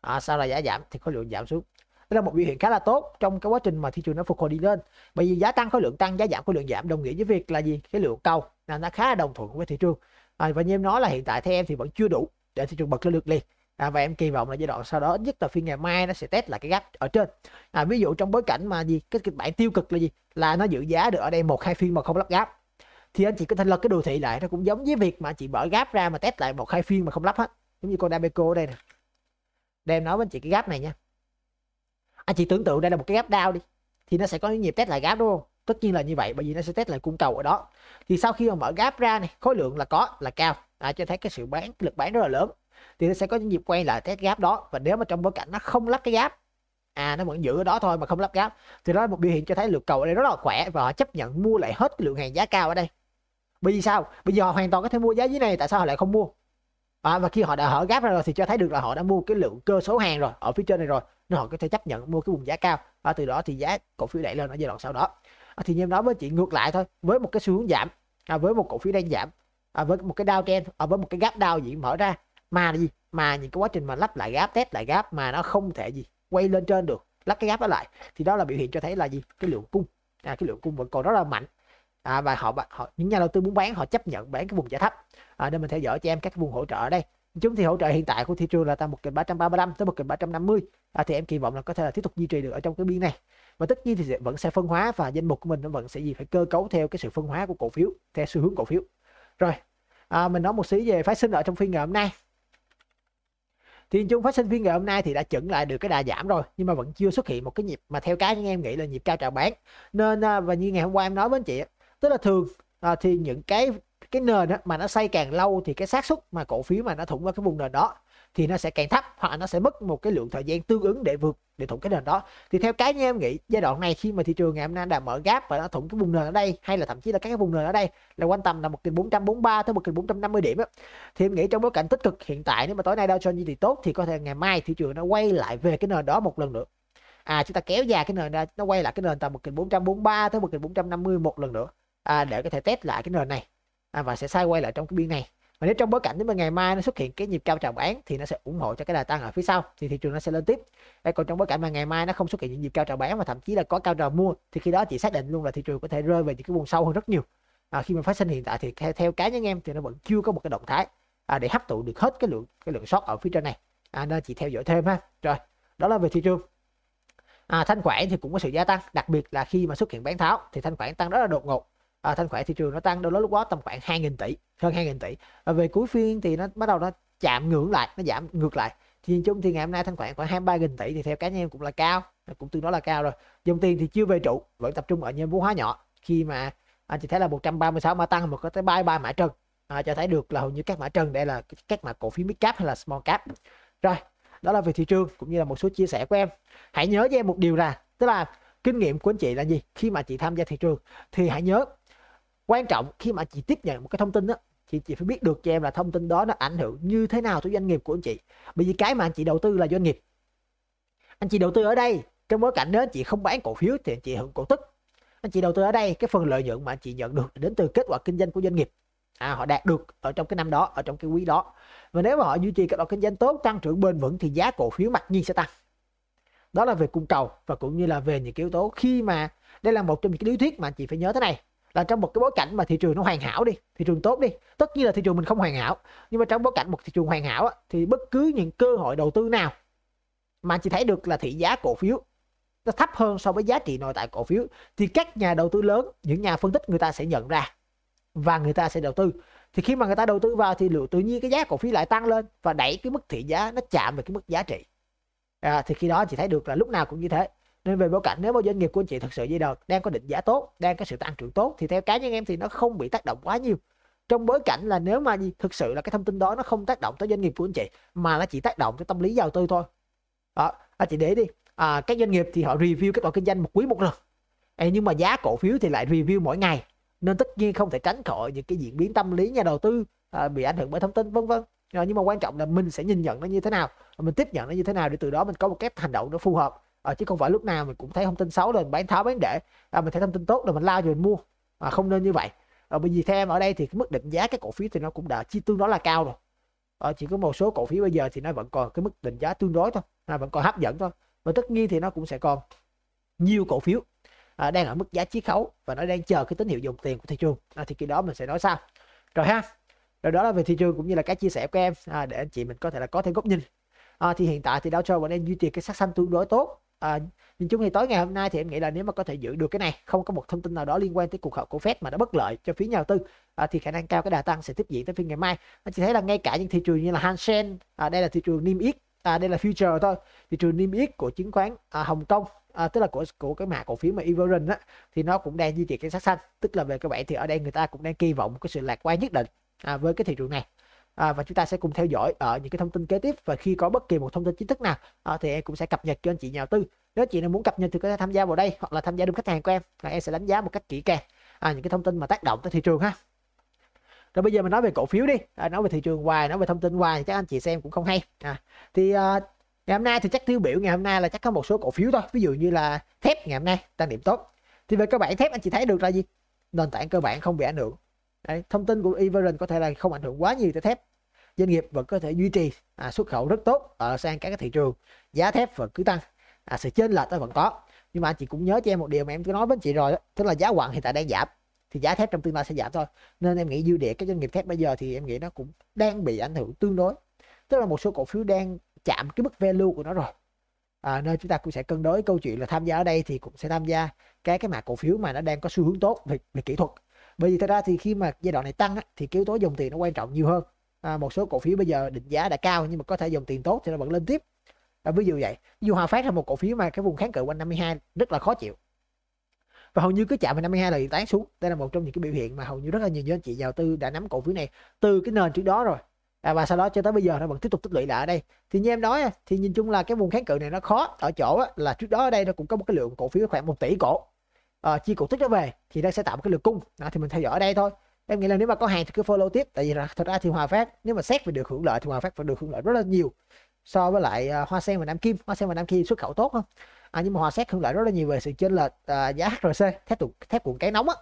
Speaker 1: à, sau là giá giảm thì khối lượng giảm xuống đó là một biểu hiện khá là tốt trong cái quá trình mà thị trường nó phục hồi đi lên bởi vì giá tăng khối lượng tăng giá giảm khối lượng giảm đồng nghĩa với việc là gì cái lượng cầu là nó khá là đồng thuận với thị trường à, và như em nói là hiện tại theo em thì vẫn chưa đủ để thị trường bật lên được liền à, và em kỳ vọng là giai đoạn sau đó nhất là phiên ngày mai nó sẽ test lại cái gap ở trên à, ví dụ trong bối cảnh mà gì cái kịch bản tiêu cực là gì là nó giữ giá được ở đây một hai phiên mà không lắp gap thì anh chị có thể lật cái đồ thị lại nó cũng giống với việc mà chị mở gap ra mà test lại một hai phiên mà không lắp hết giống như con Dabeco đây nè đem nói với anh chị cái gap này nha anh à, chị tưởng tượng đây là một cái gap down đi thì nó sẽ có những nhịp test lại gap đúng không tất nhiên là như vậy bởi vì nó sẽ test lại cung cầu ở đó thì sau khi mà mở gap ra này khối lượng là có là cao à, cho thấy cái sự bán lực bán rất là lớn thì nó sẽ có những nhịp quay lại test gáp đó và nếu mà trong bối cảnh nó không lắc cái gáp, à nó vẫn giữ ở đó thôi mà không lắp gáp thì đó là một biểu hiện cho thấy lượng cầu ở đây rất là khỏe và họ chấp nhận mua lại hết cái lượng hàng giá cao ở đây bởi vì sao bây giờ họ hoàn toàn có thể mua giá dưới này tại sao họ lại không mua à, và khi họ đã hở gáp ra rồi thì cho thấy được là họ đã mua cái lượng cơ số hàng rồi ở phía trên này rồi nên họ có thể chấp nhận mua cái vùng giá cao và từ đó thì giá cổ phiếu đẩy lên ở giai đoạn sau đó à, thì như em nói với chị ngược lại thôi với một cái xu hướng giảm à, với một cổ phiếu đang giảm à, với một cái đau trend à, với một cái gáp đau diễn mở ra mà gì mà những cái quá trình mà lắp lại gáp test lại gáp mà nó không thể gì quay lên trên được lắp cái gáp đó lại thì đó là biểu hiện cho thấy là gì cái lượng cung à, cái lượng cung vẫn còn rất là mạnh à, và họ, họ những nhà đầu tư muốn bán họ chấp nhận bán cái vùng giá thấp à, nên mình theo dõi cho em các vùng hỗ trợ ở đây chúng thì hỗ trợ hiện tại của thị trường là tăng 1335 tới 1350 à, thì em kỳ vọng là có thể là tiếp tục duy trì được ở trong cái biên này và tất nhiên thì vẫn sẽ phân hóa và danh mục của mình nó vẫn sẽ gì phải cơ cấu theo cái sự phân hóa của cổ phiếu theo xu hướng cổ phiếu rồi à, mình nói một xí về phái sinh ở trong phiên ngày hôm nay thị trường phát sinh phiên ngày hôm nay thì đã chuẩn lại được cái đà giảm rồi nhưng mà vẫn chưa xuất hiện một cái nhịp mà theo cá anh em nghĩ là nhịp cao trào bán nên à, và như ngày hôm qua em nói với anh chị tức là thường à, thì những cái cái nền mà nó xây càng lâu thì cái xác suất mà cổ phiếu mà nó thủng vào cái vùng nền đó thì nó sẽ càng thấp hoặc là nó sẽ mất một cái lượng thời gian tương ứng để vượt để thủng cái nền đó thì theo cái như em nghĩ giai đoạn này khi mà thị trường ngày hôm nay đã mở gáp và nó thủng cái vùng nền ở đây hay là thậm chí là các cái vùng nền ở đây là quanh tầm là 1443 tới 1450 điểm đó. thì em nghĩ trong bối cảnh tích cực hiện tại nếu mà tối nay cho Jones thì tốt thì có thể ngày mai thị trường nó quay lại về cái nền đó một lần nữa à chúng ta kéo dài cái nền ra nó quay lại cái nền tầm 1443 tới 1450 một lần nữa à, để có thể test lại cái nền này à, và sẽ sai quay lại trong cái biên này và nếu trong bối cảnh nếu mà ngày mai nó xuất hiện cái nhịp cao trào bán thì nó sẽ ủng hộ cho cái đà tăng ở phía sau thì thị trường nó sẽ lên tiếp đây còn trong bối cảnh mà ngày mai nó không xuất hiện những nhịp cao trào bán mà thậm chí là có cao trào mua thì khi đó chị xác định luôn là thị trường có thể rơi về những cái vùng sâu hơn rất nhiều à, khi mà phát sinh hiện tại thì theo, theo cá nhân em thì nó vẫn chưa có một cái động thái à, để hấp thụ được hết cái lượng cái lượng sót ở phía trên này à, nên chị theo dõi thêm ha rồi đó là về thị trường à, thanh khoản thì cũng có sự gia tăng đặc biệt là khi mà xuất hiện bán tháo thì thanh khoản tăng rất là đột ngột à, thanh khoản thị trường nó tăng đâu đó lúc đó tầm khoảng 2.000 tỷ hơn 2.000 tỷ và về cuối phiên thì nó bắt đầu nó chạm ngưỡng lại nó giảm ngược lại thì nhìn chung thì ngày hôm nay thanh khoản khoảng 23.000 tỷ thì theo cá nhân em cũng là cao cũng tương đối là cao rồi dòng tiền thì chưa về trụ vẫn tập trung ở nhóm vốn hóa nhỏ khi mà anh à, chị thấy là 136 mã tăng mà có tới 33 mã trần à, cho thấy được là hầu như các mã trần đây là các mã cổ phiếu mid cap hay là small cap rồi đó là về thị trường cũng như là một số chia sẻ của em hãy nhớ cho em một điều là tức là kinh nghiệm của anh chị là gì khi mà chị tham gia thị trường thì hãy nhớ quan trọng khi mà chị tiếp nhận một cái thông tin đó thì chị phải biết được cho em là thông tin đó nó ảnh hưởng như thế nào tới doanh nghiệp của anh chị bởi vì cái mà anh chị đầu tư là doanh nghiệp anh chị đầu tư ở đây trong bối cảnh nếu chị không bán cổ phiếu thì anh chị hưởng cổ tức anh chị đầu tư ở đây cái phần lợi nhuận mà anh chị nhận được đến từ kết quả kinh doanh của doanh nghiệp à, họ đạt được ở trong cái năm đó ở trong cái quý đó và nếu mà họ duy trì cái quả kinh doanh tốt tăng trưởng bền vững thì giá cổ phiếu mặc nhiên sẽ tăng đó là về cung cầu và cũng như là về những yếu tố khi mà đây là một trong những cái lý thuyết mà anh chị phải nhớ thế này là trong một cái bối cảnh mà thị trường nó hoàn hảo đi thị trường tốt đi tất nhiên là thị trường mình không hoàn hảo nhưng mà trong bối cảnh một thị trường hoàn hảo á, thì bất cứ những cơ hội đầu tư nào mà chị thấy được là thị giá cổ phiếu nó thấp hơn so với giá trị nội tại cổ phiếu thì các nhà đầu tư lớn những nhà phân tích người ta sẽ nhận ra và người ta sẽ đầu tư thì khi mà người ta đầu tư vào thì liệu tự nhiên cái giá cổ phiếu lại tăng lên và đẩy cái mức thị giá nó chạm về cái mức giá trị à, thì khi đó chị thấy được là lúc nào cũng như thế nên về bối cảnh nếu mà doanh nghiệp của anh chị thật sự dây đầu đang có định giá tốt đang có sự tăng trưởng tốt thì theo cá nhân em thì nó không bị tác động quá nhiều trong bối cảnh là nếu mà gì thực sự là cái thông tin đó nó không tác động tới doanh nghiệp của anh chị mà nó chỉ tác động tới tâm lý đầu tư thôi đó anh à, chị để đi à, các doanh nghiệp thì họ review kết quả kinh doanh một quý một lần Ê, nhưng mà giá cổ phiếu thì lại review mỗi ngày nên tất nhiên không thể tránh khỏi những cái diễn biến tâm lý nhà đầu tư à, bị ảnh hưởng bởi thông tin vân vân nhưng mà quan trọng là mình sẽ nhìn nhận nó như thế nào mình tiếp nhận nó như thế nào để từ đó mình có một cái hành động nó phù hợp à, chứ không phải lúc nào mình cũng thấy thông tin xấu rồi mình bán tháo bán để à, mình thấy thông tin tốt rồi mình lao rồi mình mua mà không nên như vậy à, bởi vì theo em ở đây thì cái mức định giá các cổ phiếu thì nó cũng đã chi tương đối là cao rồi à, chỉ có một số cổ phiếu bây giờ thì nó vẫn còn cái mức định giá tương đối thôi là vẫn còn hấp dẫn thôi và tất nhiên thì nó cũng sẽ còn nhiều cổ phiếu à, đang ở mức giá chiết khấu và nó đang chờ cái tín hiệu dòng tiền của thị trường à, thì khi đó mình sẽ nói sao rồi ha rồi đó là về thị trường cũng như là cái chia sẻ của em à, để anh chị mình có thể là có thêm góc nhìn à, thì hiện tại thì Dow Jones vẫn đang duy trì cái sắc xanh tương đối tốt à, nhìn chung thì tối ngày hôm nay thì em nghĩ là nếu mà có thể giữ được cái này không có một thông tin nào đó liên quan tới cuộc họp của Fed mà nó bất lợi cho phía nhà đầu tư à, thì khả năng cao cái đà tăng sẽ tiếp diễn tới phiên ngày mai anh chỉ thấy là ngay cả những thị trường như là Hansen à, đây là thị trường niêm yết à, đây là future thôi thị trường niêm yết của chứng khoán à, Hồng Kông à, tức là của của cái mã cổ phiếu mà Evergrande á thì nó cũng đang duy trì cái sắc xanh tức là về các bạn thì ở đây người ta cũng đang kỳ vọng cái sự lạc quan nhất định à, với cái thị trường này à, và chúng ta sẽ cùng theo dõi ở những cái thông tin kế tiếp và khi có bất kỳ một thông tin chính thức nào à, thì em cũng sẽ cập nhật cho anh chị nhà đầu tư nếu chị nào muốn cập nhật thì có thể tham gia vào đây hoặc là tham gia đúng khách hàng của em là em sẽ đánh giá một cách kỹ càng à, những cái thông tin mà tác động tới thị trường ha rồi bây giờ mình nói về cổ phiếu đi à, nói về thị trường hoài nói về thông tin hoài chắc anh chị xem cũng không hay à, thì à, ngày hôm nay thì chắc tiêu biểu ngày hôm nay là chắc có một số cổ phiếu thôi ví dụ như là thép ngày hôm nay tăng điểm tốt thì về cơ bản thép anh chị thấy được là gì nền tảng cơ bản không bị ảnh hưởng Đấy, thông tin của Everin có thể là không ảnh hưởng quá nhiều tới thép doanh nghiệp vẫn có thể duy trì à, xuất khẩu rất tốt ở sang các cái thị trường giá thép vẫn cứ tăng à, sự chênh lệch nó vẫn có nhưng mà anh chị cũng nhớ cho em một điều mà em cứ nói với chị rồi đó, tức là giá quặng hiện tại đang giảm thì giá thép trong tương lai sẽ giảm thôi nên em nghĩ dư địa các doanh nghiệp thép bây giờ thì em nghĩ nó cũng đang bị ảnh hưởng tương đối tức là một số cổ phiếu đang chạm cái mức value của nó rồi à, nơi chúng ta cũng sẽ cân đối câu chuyện là tham gia ở đây thì cũng sẽ tham gia cái cái mã cổ phiếu mà nó đang có xu hướng tốt về, về kỹ thuật bởi vì thật ra thì khi mà giai đoạn này tăng á, thì yếu tố dòng tiền nó quan trọng nhiều hơn à, một số cổ phiếu bây giờ định giá đã cao nhưng mà có thể dòng tiền tốt thì nó vẫn lên tiếp à, ví dụ vậy dù hòa phát là một cổ phiếu mà cái vùng kháng cự quanh 52 rất là khó chịu và hầu như cứ chạm vào 52 là bị tán xuống đây là một trong những cái biểu hiện mà hầu như rất là nhiều anh chị đầu tư đã nắm cổ phiếu này từ cái nền trước đó rồi à, và sau đó cho tới bây giờ nó vẫn tiếp tục tích lũy lại ở đây thì như em nói thì nhìn chung là cái vùng kháng cự này nó khó ở chỗ là trước đó ở đây nó cũng có một cái lượng cổ phiếu khoảng 1 tỷ cổ uh, chi cổ tức nó về thì nó sẽ tạo một cái lực cung đó, thì mình theo dõi ở đây thôi em nghĩ là nếu mà có hàng thì cứ follow tiếp tại vì là thật ra thì hòa phát nếu mà xét về được hưởng lợi thì hòa phát phải được hưởng lợi rất là nhiều so với lại uh, hoa sen và nam kim hoa sen và nam kim xuất khẩu tốt hơn à, nhưng mà hòa xét hưởng lợi rất là nhiều về sự chênh lệch uh, giá hrc thép tụ thép cuộn cái nóng á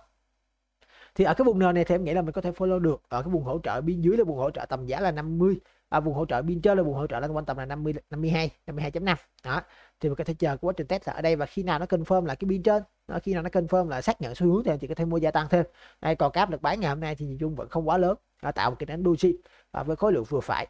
Speaker 1: thì ở cái vùng nền này thì em nghĩ là mình có thể follow được ở cái vùng hỗ trợ bên dưới là vùng hỗ trợ tầm giá là 50 à, vùng hỗ trợ biên chơi là vùng hỗ trợ lên quan tầm là 50 52 52.5 đó thì mình có thể chờ quá trình test là ở đây và khi nào nó confirm là cái biên trên đó, khi nào nó confirm là xác nhận xu hướng thì chị có thể mua gia tăng thêm đây còn cáp được bán ngày hôm nay thì nhìn chung vẫn không quá lớn đó, tạo một cái đánh doji và với khối lượng vừa phải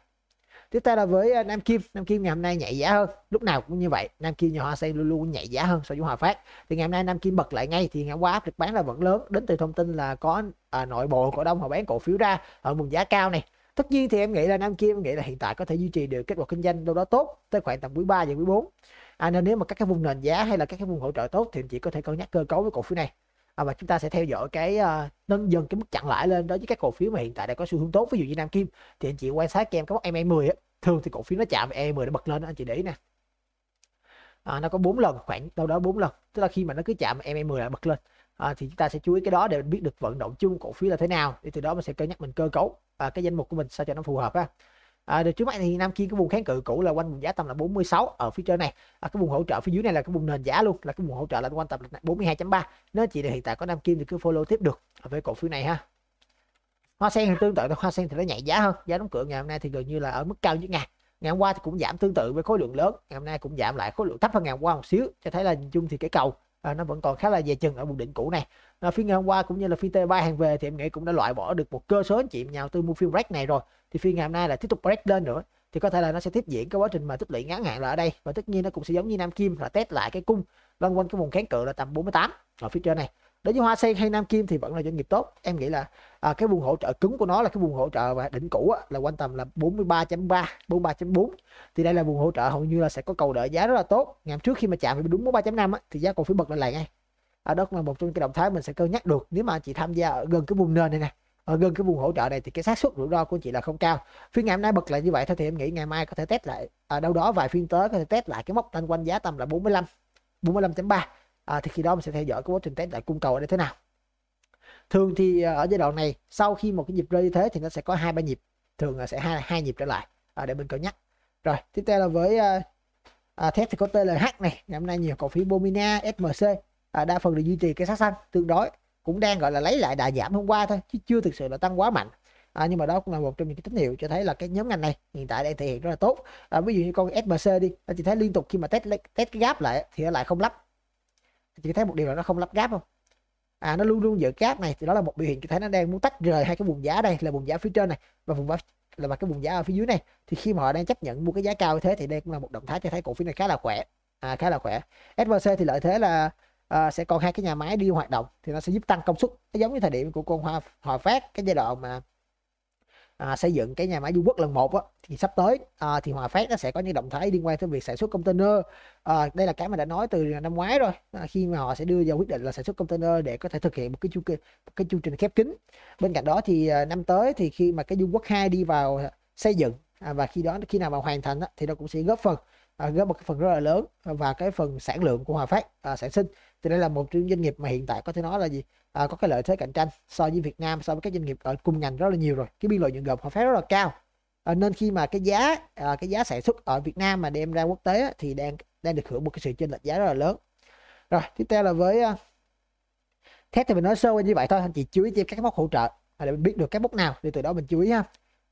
Speaker 1: tiếp theo là với à, Nam Kim Nam Kim ngày hôm nay nhảy giá hơn lúc nào cũng như vậy Nam Kim nhà Hoa Sen luôn luôn nhảy giá hơn so với Hòa Phát thì ngày hôm nay Nam Kim bật lại ngay thì ngày qua áp lực bán là vẫn lớn đến từ thông tin là có à, nội bộ cổ đông họ bán cổ phiếu ra ở vùng giá cao này tất nhiên thì em nghĩ là Nam kia em nghĩ là hiện tại có thể duy trì được kết quả kinh doanh đâu đó tốt tới khoảng tầm quý 3 và quý 4 à, nên nếu mà các cái vùng nền giá hay là các cái vùng hỗ trợ tốt thì chỉ có thể cân nhắc cơ cấu với cổ phiếu này à, và chúng ta sẽ theo dõi cái uh, nâng dần cái mức chặn lại lên đối với các cổ phiếu mà hiện tại đã có xu hướng tốt ví dụ như Nam Kim thì anh chị quan sát kèm cái mốc MA10 e á thường thì cổ phiếu nó chạm e MA10 nó bật lên anh chị để ý nè à, nó có bốn lần khoảng đâu đó bốn lần tức là khi mà nó cứ chạm MA10 e là bật lên à, thì chúng ta sẽ chú ý cái đó để biết được vận động chung cổ phiếu là thế nào để từ đó mình sẽ cân nhắc mình cơ cấu và cái danh mục của mình sao cho nó phù hợp ha À, được trước mắt thì Nam Kiên cái vùng kháng cự cũ là quanh vùng giá tầm là 46 ở phía trên này à, cái vùng hỗ trợ phía dưới này là cái vùng nền giá luôn là cái vùng hỗ trợ là quanh tầm 42.3 nếu chị hiện tại có Nam Kim thì cứ follow tiếp được với cổ phiếu này ha hoa sen thì tương tự hoa sen thì nó nhạy giá hơn giá đóng cửa ngày hôm nay thì gần như là ở mức cao nhất ngày ngày hôm qua thì cũng giảm tương tự với khối lượng lớn ngày hôm nay cũng giảm lại khối lượng thấp hơn ngày hôm qua một xíu cho thấy là nhìn chung thì cái cầu à, nó vẫn còn khá là dè chừng ở vùng đỉnh cũ này à, phiên ngày hôm qua cũng như là phiên t 3 hàng về thì em nghĩ cũng đã loại bỏ được một cơ số anh chị em nhà tư mua phiên break này rồi thì phiên ngày hôm nay là tiếp tục break lên nữa thì có thể là nó sẽ tiếp diễn cái quá trình mà tích lũy ngắn hạn là ở đây và tất nhiên nó cũng sẽ giống như nam kim là test lại cái cung loanh quanh cái vùng kháng cự là tầm 48 ở phía trên này đối với hoa sen hay nam kim thì vẫn là doanh nghiệp tốt em nghĩ là à, cái vùng hỗ trợ cứng của nó là cái vùng hỗ trợ và đỉnh cũ á, là quanh tầm là 43.3 43.4 thì đây là vùng hỗ trợ hầu như là sẽ có cầu đợi giá rất là tốt ngày trước khi mà chạm đúng 3.5 thì giá cổ phiếu bật lên lại ngay ở à, đó cũng là một trong cái động thái mình sẽ cân nhắc được nếu mà chị tham gia ở gần cái vùng nền này nè ở gần cái vùng hỗ trợ này thì cái xác suất rủi ro của chị là không cao phiên ngày hôm nay bật lại như vậy thôi thì em nghĩ ngày mai có thể test lại ở à, đâu đó vài phiên tới có thể test lại cái mốc tăng quanh giá tầm là 45 45.3 à, thì khi đó mình sẽ theo dõi cái quá trình test lại cung cầu ở đây thế nào thường thì à, ở giai đoạn này sau khi một cái nhịp rơi như thế thì nó sẽ có hai ba nhịp thường là sẽ hai hai nhịp trở lại à, để mình cân nhắc rồi tiếp theo là với à, à, thép thì có TLH này ngày hôm nay nhiều cổ phiếu Bomina SMC à, đa phần là duy trì cái sát xanh tương đối cũng đang gọi là lấy lại đà giảm hôm qua thôi chứ chưa thực sự là tăng quá mạnh à, nhưng mà đó cũng là một trong những cái tín hiệu cho thấy là cái nhóm ngành này hiện tại đang thể hiện rất là tốt à, ví dụ như con SMC đi anh à, chị thấy liên tục khi mà test test cái gap lại thì nó lại không lắp chị thấy một điều là nó không lắp gáp không à nó luôn luôn giữ cáp này thì đó là một biểu hiện cho thấy nó đang muốn tách rời hai cái vùng giá đây là vùng giá phía trên này và vùng là và cái vùng giá ở phía dưới này thì khi mà họ đang chấp nhận mua cái giá cao như thế thì đây cũng là một động thái cho thấy cổ phiếu này khá là khỏe à, khá là khỏe SVC thì lợi thế là à, sẽ còn hai cái nhà máy đi hoạt động thì nó sẽ giúp tăng công suất nó giống như thời điểm của con hoa Hòa Phát cái giai đoạn mà à, xây dựng cái nhà máy Dung Quốc lần một á, thì sắp tới à, thì Hòa Phát nó sẽ có những động thái liên quan tới việc sản xuất container à, đây là cái mà đã nói từ năm ngoái rồi à, khi mà họ sẽ đưa ra quyết định là sản xuất container để có thể thực hiện một cái chu kỳ một cái chu trình khép kín bên cạnh đó thì à, năm tới thì khi mà cái Dung Quốc 2 đi vào xây dựng à, và khi đó khi nào mà hoàn thành á, thì nó cũng sẽ góp phần à, góp một cái phần rất là lớn vào cái phần sản lượng của Hòa Phát à, sản sinh thì đây là một trong doanh nghiệp mà hiện tại có thể nói là gì à, có cái lợi thế cạnh tranh so với Việt Nam so với các doanh nghiệp ở cùng ngành rất là nhiều rồi cái biên lợi nhuận gộp họ phép rất là cao à, nên khi mà cái giá à, cái giá sản xuất ở Việt Nam mà đem ra quốc tế thì đang đang được hưởng một cái sự chênh lệch giá rất là lớn rồi tiếp theo là với thép à, thì mình nói sơ như vậy thôi anh chị chú ý trên các mốc hỗ trợ để mình biết được các mốc nào thì từ đó mình chú ý ha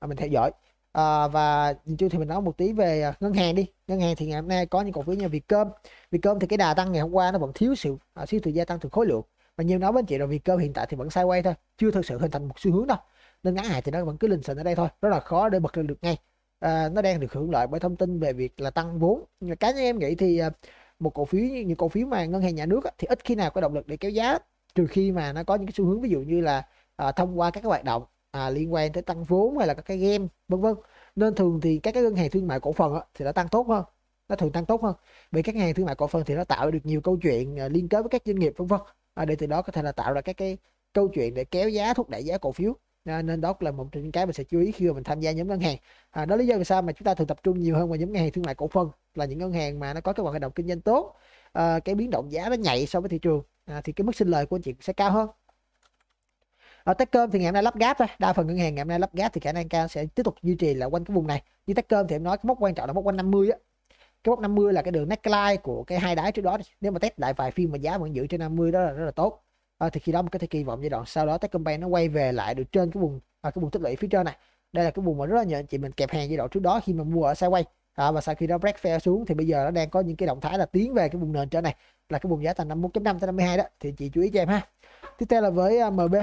Speaker 1: mà mình theo dõi à, và chung thì mình nói một tí về ờ, ngân hàng đi ngân hàng thì ngày hôm nay có những cổ phiếu như việt cơm việt cơm thì cái đà tăng ngày hôm qua nó vẫn thiếu sự à, siêu tự gia tăng từ khối lượng và nhiều nói với anh chị là cơm hiện tại thì vẫn quay thôi chưa thực sự hình thành một xu hướng đâu nên ngắn hạn thì nó vẫn cứ lình xình ở đây thôi rất là khó để bật lên được ngay à, nó đang được hưởng lợi bởi thông tin về việc là tăng vốn cá nhân em nghĩ thì một cổ phiếu như cổ phiếu mà ngân hàng nhà nước thì ít khi nào có động lực để kéo giá trừ khi mà nó có những cái xu hướng ví dụ như là à, thông qua các hoạt động à, liên quan tới tăng vốn hay là các cái game vân vân nên thường thì các cái ngân hàng thương mại cổ phần á, thì nó tăng tốt hơn nó thường tăng tốt hơn vì các ngân hàng thương mại cổ phần thì nó tạo được nhiều câu chuyện à, liên kết với các doanh nghiệp vân vân à, để từ đó có thể là tạo ra các cái câu chuyện để kéo giá thúc đẩy giá cổ phiếu à, nên đó là một trong cái mình sẽ chú ý khi mà mình tham gia nhóm ngân hàng à, đó lý do vì sao mà chúng ta thường tập trung nhiều hơn vào nhóm ngân hàng thương mại cổ phần là những ngân hàng mà nó có cái hoạt động kinh doanh tốt à, cái biến động giá nó nhạy so với thị trường à, thì cái mức sinh lời của anh chị sẽ cao hơn ở ờ, cơm thì ngày hôm nay lắp gáp thôi đa phần ngân hàng ngày hôm nay lắp gáp thì khả năng cao sẽ tiếp tục duy trì là quanh cái vùng này như cơm thì em nói cái mốc quan trọng là mốc quanh 50 á cái mốc 50 là cái đường neckline của cái hai đáy trước đó nếu mà test lại vài phiên mà giá vẫn giữ trên 50 đó là rất là tốt à, thì khi đó một cái thể kỳ vọng giai đoạn sau đó Techcombank nó quay về lại được trên cái vùng à, cái vùng tích lũy phía trên này đây là cái vùng mà rất là nhiều anh chị mình kẹp hàng giai đoạn trước đó khi mà mua ở sideways à, và sau khi đó break fair xuống thì bây giờ nó đang có những cái động thái là tiến về cái vùng nền trên này là cái vùng giá thành 51.5 tới 52 đó thì chị chú ý cho em ha tiếp theo là với à, MB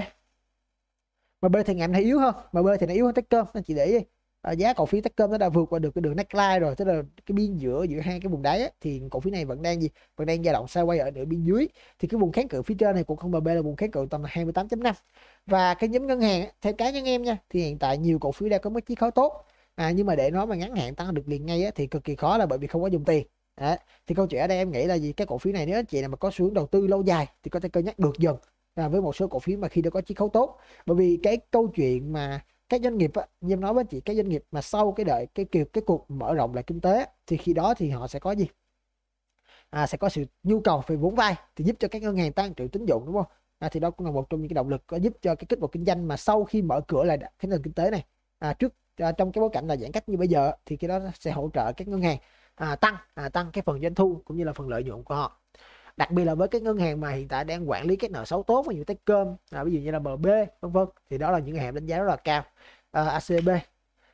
Speaker 1: mà MB thì ngày nay yếu hơn mà MB thì nó yếu hơn Techcom nên chị để ý à, giá cổ phiếu Techcom nó đã vượt qua được cái đường neckline rồi tức là cái biên giữa giữa hai cái vùng đáy ấy, thì cổ phiếu này vẫn đang gì vẫn đang dao động xa quay ở nửa biên dưới thì cái vùng kháng cự phía trên này của con MB là vùng kháng cự tầm 28.5 và cái nhóm ngân hàng ấy, theo cá nhân em nha thì hiện tại nhiều cổ phiếu đang có mức chiết khấu tốt à, nhưng mà để nói mà ngắn hạn tăng được liền ngay ấy, thì cực kỳ khó là bởi vì không có dùng tiền Đấy. thì câu chuyện ở đây em nghĩ là gì cái cổ phiếu này nếu anh chị nào mà có xuống đầu tư lâu dài thì có thể cân nhắc được dần à, với một số cổ phiếu mà khi đã có chiết khấu tốt bởi vì cái câu chuyện mà các doanh nghiệp như em nói với chị các doanh nghiệp mà sau cái đợi cái kiểu cái cuộc mở rộng lại kinh tế thì khi đó thì họ sẽ có gì à, sẽ có sự nhu cầu về vốn vay thì giúp cho các ngân hàng tăng trưởng tín dụng đúng không à, thì đó cũng là một trong những cái động lực có giúp cho cái kết quả kinh doanh mà sau khi mở cửa lại cái nền kinh tế này à, trước à, trong cái bối cảnh là giãn cách như bây giờ thì cái đó sẽ hỗ trợ các ngân hàng à, tăng à, tăng cái phần doanh thu cũng như là phần lợi nhuận của họ đặc biệt là với cái ngân hàng mà hiện tại đang quản lý các nợ xấu tốt và nhiều tay cơm à, ví dụ như là mb vân vân thì đó là những ngân hàng đánh giá rất là cao à, acb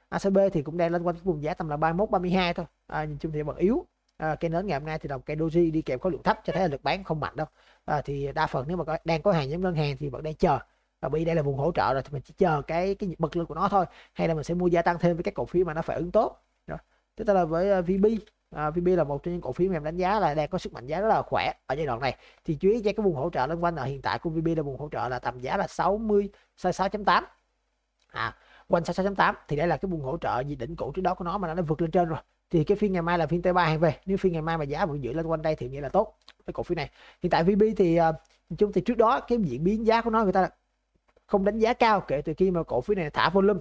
Speaker 1: acb thì cũng đang lên quanh vùng giá tầm là 31 32 thôi à, nhìn chung thì vẫn yếu à, cây nến ngày hôm nay thì đồng cây doji đi kèm khối lượng thấp cho thấy là lực bán không mạnh đâu à, thì đa phần nếu mà có, đang có hàng nhóm ngân hàng thì vẫn đang chờ và bởi đây là vùng hỗ trợ rồi thì mình chỉ chờ cái cái bật lực của nó thôi hay là mình sẽ mua gia tăng thêm với các cổ phiếu mà nó phản ứng tốt rồi tiếp theo là với uh, vb À, VB là một trong những cổ phiếu mà em đánh giá là đang có sức mạnh giá rất là khỏe ở giai đoạn này thì chú ý cho cái vùng hỗ trợ loanh quanh ở hiện tại của VB là vùng hỗ trợ là tầm giá là 60 66.8 à quanh 66.8 thì đây là cái vùng hỗ trợ gì đỉnh cũ trước đó của nó mà nó vượt lên trên rồi thì cái phiên ngày mai là phiên T3 hàng về nếu phiên ngày mai mà giá vẫn giữ lên quanh đây thì nghĩa là tốt cái cổ phiếu này hiện tại VB thì uh, chung thì trước đó cái diễn biến giá của nó người ta không đánh giá cao kể từ khi mà cổ phiếu này thả volume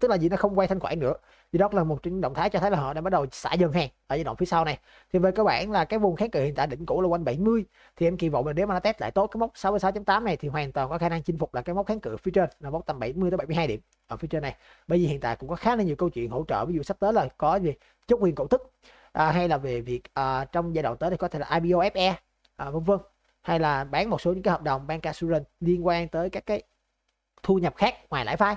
Speaker 1: tức là gì nó không quay thanh khoản nữa thì đó là một trong động thái cho thấy là họ đã bắt đầu xả dần hàng ở giai đoạn phía sau này thì về cơ bản là cái vùng kháng cự hiện tại đỉnh cũ là quanh 70 thì em kỳ vọng là nếu mà nó test lại tốt cái mốc 66.8 này thì hoàn toàn có khả năng chinh phục là cái mốc kháng cự phía trên là mốc tầm 70 tới 72 điểm ở phía trên này bởi vì hiện tại cũng có khá là nhiều câu chuyện hỗ trợ ví dụ sắp tới là có gì chốt quyền cổ tức à, hay là về việc à, trong giai đoạn tới thì có thể là IPO FE à, vân vân hay là bán một số những cái hợp đồng bank assurance liên quan tới các cái thu nhập khác ngoài lãi vay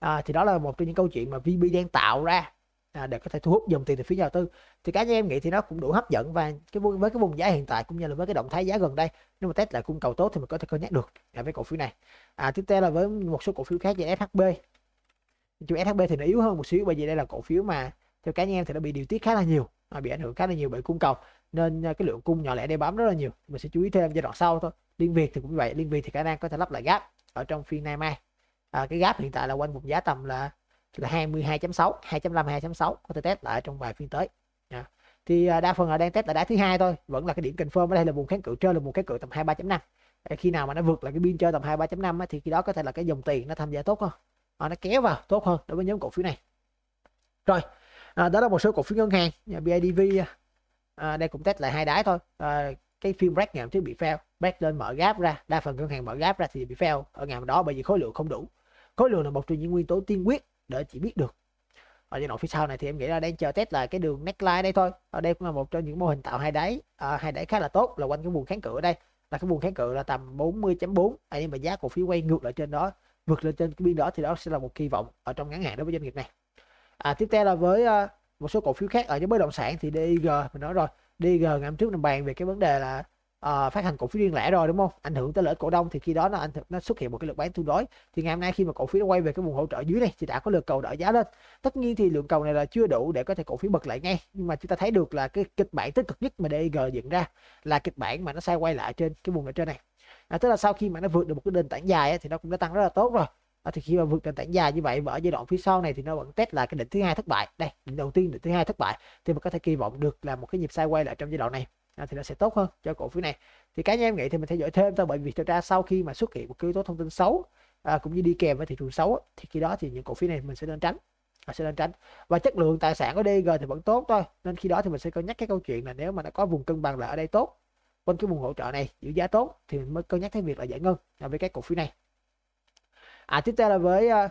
Speaker 1: à, thì đó là một trong những câu chuyện mà VB đang tạo ra à, để có thể thu hút dòng tiền từ phía nhà đầu tư thì cá nhân em nghĩ thì nó cũng đủ hấp dẫn và cái với cái vùng giá hiện tại cũng như là với cái động thái giá gần đây nếu mà test lại cung cầu tốt thì mình có thể cân nhắc được à, với cổ phiếu này à, tiếp theo là với một số cổ phiếu khác như SHB chủ SHB thì nó yếu hơn một xíu bởi vì đây là cổ phiếu mà theo cá nhân em thì nó bị điều tiết khá là nhiều à, bị ảnh hưởng khá là nhiều bởi cung cầu nên à, cái lượng cung nhỏ lẻ đeo bám rất là nhiều mình sẽ chú ý thêm giai đoạn sau thôi liên việt thì cũng vậy liên việt thì khả năng có thể lắp lại gap ở trong phiên nay mai à, cái gáp hiện tại là quanh vùng giá tầm là là 22.6 2.5 2.6 có thể test lại trong vài phiên tới yeah. À, thì à, đa phần là đang test là đá thứ hai thôi vẫn là cái điểm confirm ở đây là vùng kháng cự trên là một cái cự tầm 23.5 khi nào mà nó vượt là cái biên chơi tầm 23.5 thì khi đó có thể là cái dòng tiền nó tham gia tốt hơn à, nó kéo vào tốt hơn đối với nhóm cổ phiếu này rồi à, đó là một số cổ phiếu ngân hàng BIDV à, đây cũng test lại hai đáy thôi à, cái phiên break ngày hôm trước bị fail break lên mở gáp ra đa phần ngân hàng mở gáp ra thì bị fail ở ngày hôm đó bởi vì khối lượng không đủ khối lượng là một trong những nguyên tố tiên quyết để chị biết được ở giai đoạn phía sau này thì em nghĩ là đang chờ test là cái đường neckline đây thôi ở đây cũng là một trong những mô hình tạo hai đáy à, hai đáy khá là tốt là quanh cái vùng kháng cự ở đây là cái vùng kháng cự là tầm 40.4 anh em mà giá cổ phiếu quay ngược lại trên đó vượt lên trên cái biên đó thì đó sẽ là một kỳ vọng ở trong ngắn hạn đối với doanh nghiệp này à, tiếp theo là với à, một số cổ phiếu khác ở nhóm bất động sản thì DIG mình nói rồi DIG ngày hôm trước nằm bàn về cái vấn đề là uh, phát hành cổ phiếu riêng lẻ rồi đúng không ảnh hưởng tới lợi cổ đông thì khi đó nó ảnh nó xuất hiện một cái lực bán tương đối thì ngày hôm nay khi mà cổ phiếu nó quay về cái vùng hỗ trợ dưới này thì đã có lượng cầu đỡ giá lên tất nhiên thì lượng cầu này là chưa đủ để có thể cổ phiếu bật lại ngay nhưng mà chúng ta thấy được là cái kịch bản tích cực nhất mà DG dựng ra là kịch bản mà nó sai quay lại trên cái vùng ở trên này à, tức là sau khi mà nó vượt được một cái nền tảng dài ấy, thì nó cũng đã tăng rất là tốt rồi à, thì khi mà vượt nền tảng dài như vậy và ở giai đoạn phía sau này thì nó vẫn test lại cái đỉnh thứ hai thất bại đây đỉnh đầu tiên đỉnh thứ hai thất bại thì mình có thể kỳ vọng được là một cái nhịp sai quay lại trong giai đoạn này à, thì nó sẽ tốt hơn cho cổ phiếu này thì cá nhân em nghĩ thì mình theo dõi thêm thôi bởi vì thực ra sau khi mà xuất hiện một yếu tố thông tin xấu à, cũng như đi kèm với thị trường xấu thì khi đó thì những cổ phiếu này mình sẽ nên tránh à, sẽ nên tránh và chất lượng tài sản ở DG thì vẫn tốt thôi nên khi đó thì mình sẽ cân nhắc cái câu chuyện là nếu mà nó có vùng cân bằng là ở đây tốt quanh cái vùng hỗ trợ này giữ giá tốt thì mình mới cân nhắc cái việc là giải ngân à, với các cổ phiếu này à tiếp theo là với uh,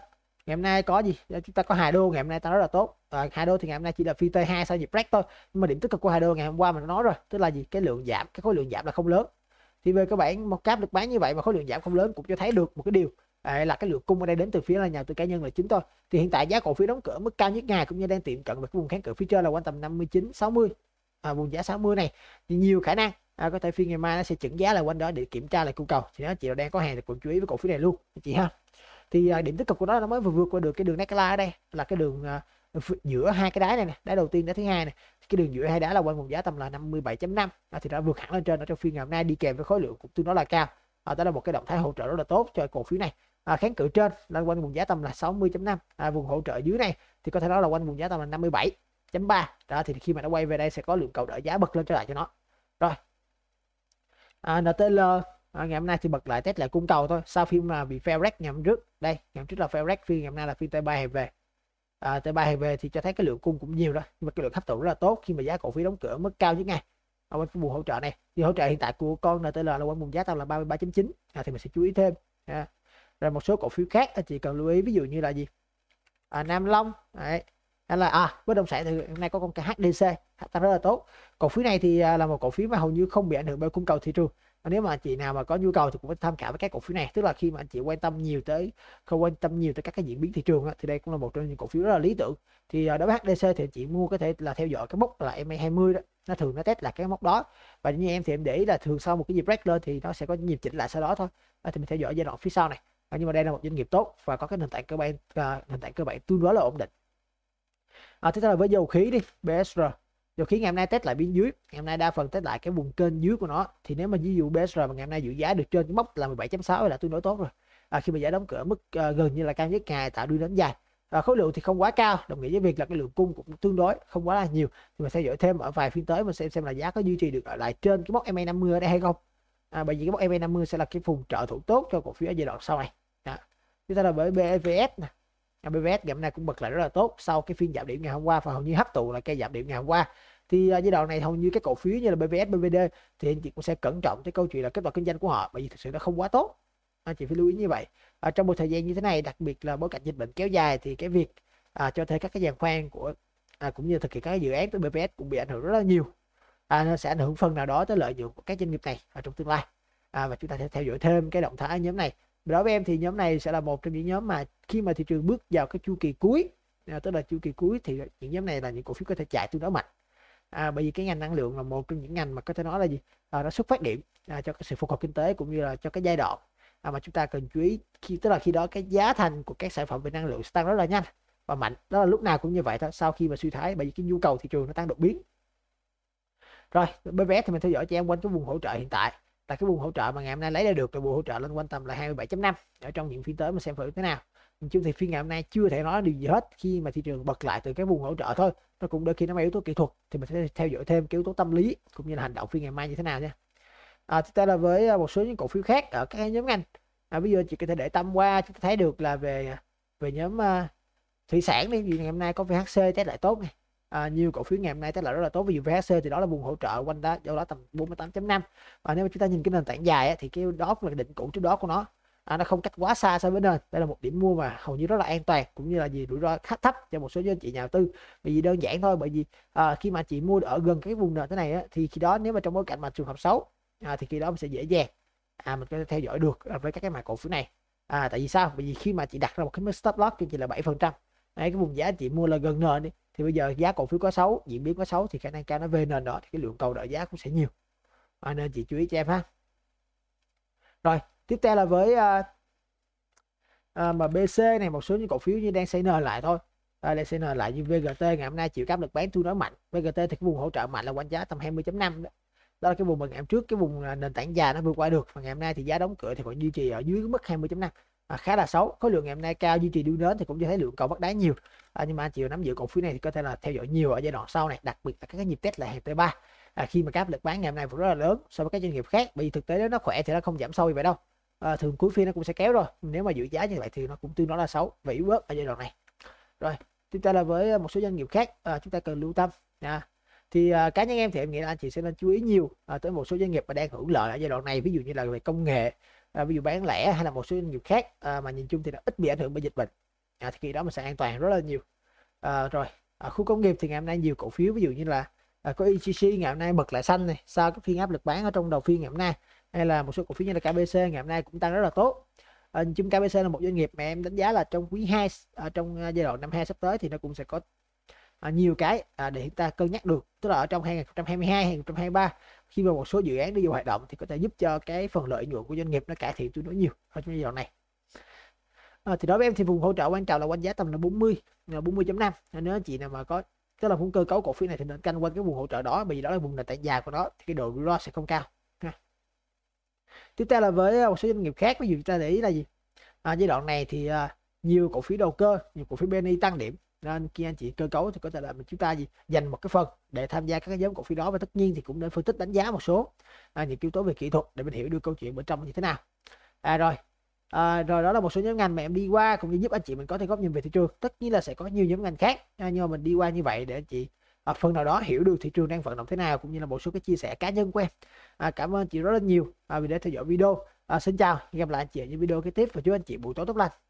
Speaker 1: ngày hôm nay có gì ờ, chúng ta có hai đô ngày hôm nay ta rất là tốt à, hai đô thì ngày hôm nay chỉ là phiên t 2 sau nhịp break thôi nhưng mà điểm tích cực của hai đô ngày hôm qua mình nói rồi tức là gì cái lượng giảm cái khối lượng giảm là không lớn thì về các bạn một cáp được bán như vậy mà khối lượng giảm không lớn cũng cho thấy được một cái điều à, là cái lượng cung ở đây đến từ phía là nhà tư cá nhân là chính thôi thì hiện tại giá cổ phiếu đóng cửa mức cao nhất ngày cũng như đang tiệm cận về cái vùng kháng cự phía trên là quanh tầm 59 60 à, vùng giá 60 này thì nhiều khả năng à, có thể phiên ngày mai nó sẽ chỉnh giá là quanh đó để kiểm tra lại cung cầu thì nó chị đang có hàng thì cũng chú ý với cổ phiếu này luôn chị ha thì à, điểm tích cực của nó nó mới vừa vượt qua được cái đường neckline ở đây là cái đường à, giữa hai cái đáy này nè đá đầu tiên đáy thứ hai này cái đường giữa hai đáy là quanh vùng giá tầm là 57.5 à, thì đã vượt hẳn lên trên ở trong phiên ngày hôm nay đi kèm với khối lượng cũng tương đối là cao à, đó là một cái động thái hỗ trợ rất là tốt cho cổ phiếu này à, kháng cự trên là quanh vùng giá tầm là 60.5 à, vùng hỗ trợ dưới này thì có thể nói là quanh vùng giá tầm là 57 ba đó thì khi mà nó quay về đây sẽ có lượng cầu đợi giá bật lên trở lại cho nó rồi à, NTL à, ngày hôm nay thì bật lại test lại cung cầu thôi sau phim mà bị fair rec ngày hôm trước đây ngày hôm trước là fair rec phiên ngày hôm nay là phiên t bay hẹp về à, t 3 về thì cho thấy cái lượng cung cũng nhiều đó nhưng mà cái lượng hấp thụ rất là tốt khi mà giá cổ phiếu đóng cửa mức cao nhất ngày ở bên vùng hỗ trợ này thì hỗ trợ hiện tại của con NTL là quanh vùng giá tao là 33.9 à, thì mình sẽ chú ý thêm à. rồi một số cổ phiếu khác anh chị cần lưu ý ví dụ như là gì à, Nam Long đấy hay là à bất động sản thì hôm nay có con KHDC tăng rất là tốt cổ phiếu này thì à, là một cổ phiếu mà hầu như không bị ảnh hưởng bởi cung cầu thị trường Ờ, nếu mà anh chị nào mà có nhu cầu thì cũng phải tham khảo với các cổ phiếu này tức là khi mà anh chị quan tâm nhiều tới không quan tâm nhiều tới các cái diễn biến thị trường đó, thì đây cũng là một trong những cổ phiếu rất là lý tưởng thì đối ờ, với HDC thì anh chị mua có thể là theo dõi cái mốc là em 20 e đó nó thường nó test là cái mốc đó và như em thì em để ý là thường sau một cái dịp break lên thì nó sẽ có nhịp chỉnh lại sau đó thôi đó, ờ, thì mình theo dõi giai đoạn phía sau này à, nhưng mà đây là một doanh nghiệp tốt và có cái nền tảng cơ bản nền tảng cơ bản tương đối là ổn định à, tiếp theo là với dầu khí đi BSR dù khiến ngày hôm nay test lại bên dưới, ngày hôm nay đa phần test lại cái vùng kênh dưới của nó thì nếu mà ví dụ BSR mà ngày hôm nay giữ giá được trên cái mốc là 17.6 là tôi nói tốt rồi. À, khi mà giải đóng cửa mức à, gần như là cao nhất ngày tạo đuôi đến dài. À, khối lượng thì không quá cao, đồng nghĩa với việc là cái lượng cung cũng tương đối không quá là nhiều. Thì mình sẽ dõi thêm ở vài phiên tới mình xem xem là giá có duy trì được ở lại trên cái mốc MA50 ở đây hay không. À, bởi vì cái mốc MA50 sẽ là cái vùng trợ thủ tốt cho cổ phiếu ở giai đoạn sau này. Đó. Chúng ta là bởi BVS e này. HPBS ngày hôm nay cũng bật lại rất là tốt sau cái phiên giảm điểm ngày hôm qua và hầu như hấp thụ là cây giảm điểm ngày hôm qua thì à, giai đoạn này hầu như các cổ phiếu như là BVS, BVD thì anh chị cũng sẽ cẩn trọng tới câu chuyện là kết quả kinh doanh của họ bởi vì thực sự nó không quá tốt anh chị phải lưu ý như vậy à, trong một thời gian như thế này đặc biệt là bối cảnh dịch bệnh kéo dài thì cái việc à, cho thuê các cái dàn khoan của à, cũng như thực hiện các dự án từ BVS cũng bị ảnh hưởng rất là nhiều à, nó sẽ ảnh hưởng phần nào đó tới lợi nhuận của các doanh nghiệp này ở trong tương lai à, và chúng ta sẽ theo dõi thêm cái động thái nhóm này đối với em thì nhóm này sẽ là một trong những nhóm mà khi mà thị trường bước vào cái chu kỳ cuối à, tức là chu kỳ cuối thì những nhóm này là những cổ phiếu có thể chạy tương đối mạnh à, bởi vì cái ngành năng lượng là một trong những ngành mà có thể nói là gì à, nó xuất phát điểm à, cho cái sự phục hồi kinh tế cũng như là cho cái giai đoạn à, mà chúng ta cần chú ý khi tức là khi đó cái giá thành của các sản phẩm về năng lượng sẽ tăng rất là nhanh và mạnh đó là lúc nào cũng như vậy thôi sau khi mà suy thoái bởi vì cái nhu cầu thị trường nó tăng đột biến rồi BVS thì mình theo dõi cho em quanh cái vùng hỗ trợ hiện tại là cái vùng hỗ trợ mà ngày hôm nay lấy ra được là vùng hỗ trợ lên quan tâm là 27.5 ở trong những phiên tới mà xem thử thế nào nhưng chung thì phiên ngày hôm nay chưa thể nói điều gì hết khi mà thị trường bật lại từ cái vùng hỗ trợ thôi nó cũng đôi khi nó mang yếu tố kỹ thuật thì mình sẽ theo dõi thêm cái yếu tố tâm lý cũng như là hành động phiên ngày mai như thế nào nha à, chúng ta là với à, một số những cổ phiếu khác ở các nhóm ngành à, bây giờ chỉ có thể để tâm qua chúng ta thấy được là về à, về nhóm uh, thủy sản đi ngày hôm nay có VHC test lại tốt này à, nhiều cổ phiếu ngày hôm nay tác lại rất là tốt ví dụ VHC thì đó là vùng hỗ trợ quanh đó đâu đó tầm 48.5 và nếu mà chúng ta nhìn cái nền tảng dài ấy, thì cái đó cũng là đỉnh cũ trước đó của nó à, nó không cách quá xa so với nền đây là một điểm mua mà hầu như rất là an toàn cũng như là gì rủi ro khá thấp cho một số anh chị nhà đầu tư bởi vì đơn giản thôi bởi vì à, khi mà chị mua ở gần cái vùng nền thế này á, thì khi đó nếu mà trong bối cảnh mà trường hợp xấu à, thì khi đó mình sẽ dễ dàng à mình có thể theo dõi được với các cái mã cổ phiếu này à tại vì sao bởi vì khi mà chị đặt ra một cái mức stop loss cho chị là bảy phần trăm cái vùng giá chị mua là gần nền đi thì bây giờ giá cổ phiếu có xấu diễn biến có xấu thì khả năng cao nó về nền đó thì cái lượng cầu đợi giá cũng sẽ nhiều à, nên chị chú ý cho em ha rồi tiếp theo là với uh, à, uh, à, mà BC này một số những cổ phiếu như đang xây nền lại thôi à, đang xây nền lại như VGT ngày hôm nay chịu áp lực bán tương đối mạnh VGT thì cái vùng hỗ trợ mạnh là quanh giá tầm 20.5 đó đó là cái vùng mà ngày hôm trước cái vùng à, nền tảng già nó vượt qua được và ngày hôm nay thì giá đóng cửa thì vẫn duy trì ở dưới cái mức 20.5 à, khá là xấu khối lượng ngày hôm nay cao duy trì đu nến thì cũng cho thấy lượng cầu bắt đáy nhiều à, nhưng mà anh chị nắm giữ cổ phiếu này thì có thể là theo dõi nhiều ở giai đoạn sau này đặc biệt là các cái nhịp test là hẹp t 3 à, khi mà các lực bán ngày hôm nay cũng rất là lớn so với các doanh nghiệp khác bởi vì thực tế nó khỏe thì nó không giảm sâu như vậy đâu à, thường cuối phiên nó cũng sẽ kéo rồi nếu mà giữ giá như vậy thì nó cũng tương đối là xấu và yếu bớt ở giai đoạn này rồi tiếp theo là với một số doanh nghiệp khác à, chúng ta cần lưu tâm nha thì à, cá nhân em thì em nghĩ là anh chị sẽ nên chú ý nhiều à, tới một số doanh nghiệp mà đang hưởng lợi ở giai đoạn này ví dụ như là về công nghệ à, ví dụ bán lẻ hay là một số doanh nghiệp khác à, mà nhìn chung thì là ít bị ảnh hưởng bởi dịch bệnh à, thì khi đó mình sẽ an toàn rất là nhiều à, rồi ở à, khu công nghiệp thì ngày hôm nay nhiều cổ phiếu ví dụ như là à, có EGC ngày hôm nay bật lại xanh này sau cái phiên áp lực bán ở trong đầu phiên ngày hôm nay hay là một số cổ phiếu như là KBC ngày hôm nay cũng tăng rất là tốt à, chung KBC là một doanh nghiệp mà em đánh giá là trong quý 2 à, trong à, giai đoạn năm 2 sắp tới thì nó cũng sẽ có à, nhiều cái à, để chúng ta cân nhắc được tức là ở trong 2022 2023 khi mà một số dự án đi vào hoạt động thì có thể giúp cho cái phần lợi nhuận của doanh nghiệp nó cải thiện tương đối nhiều ở trong giai đoạn này à, thì đối với em thì vùng hỗ trợ quan trọng là quanh giá tầm là 40 là 40.5 nếu chị nào mà có tức là muốn cơ cấu cổ phiếu này thì nên canh quanh cái vùng hỗ trợ đó bởi vì đó là vùng nền tảng dài của nó thì cái độ rủi ro sẽ không cao ha. tiếp theo là với một số doanh nghiệp khác ví dụ chúng ta để ý là gì à, giai đoạn này thì à, nhiều cổ phiếu đầu cơ nhiều cổ phiếu BNI e tăng điểm nên khi anh chị cơ cấu thì có thể là chúng ta gì dành một cái phần để tham gia các cái nhóm cổ phiếu đó và tất nhiên thì cũng nên phân tích đánh giá một số à, những yếu tố về kỹ thuật để mình hiểu được câu chuyện bên trong như thế nào à rồi à, rồi đó là một số nhóm ngành mà em đi qua cũng như giúp anh chị mình có thể góp nhìn về thị trường tất nhiên là sẽ có nhiều nhóm ngành khác à, nhưng mà mình đi qua như vậy để anh chị à, phần nào đó hiểu được thị trường đang vận động thế nào cũng như là một số cái chia sẻ cá nhân của em à, cảm ơn chị rất là nhiều à, vì đã theo dõi video à, xin chào gặp lại anh chị ở những video kế tiếp và chúc anh chị buổi tối tốt lành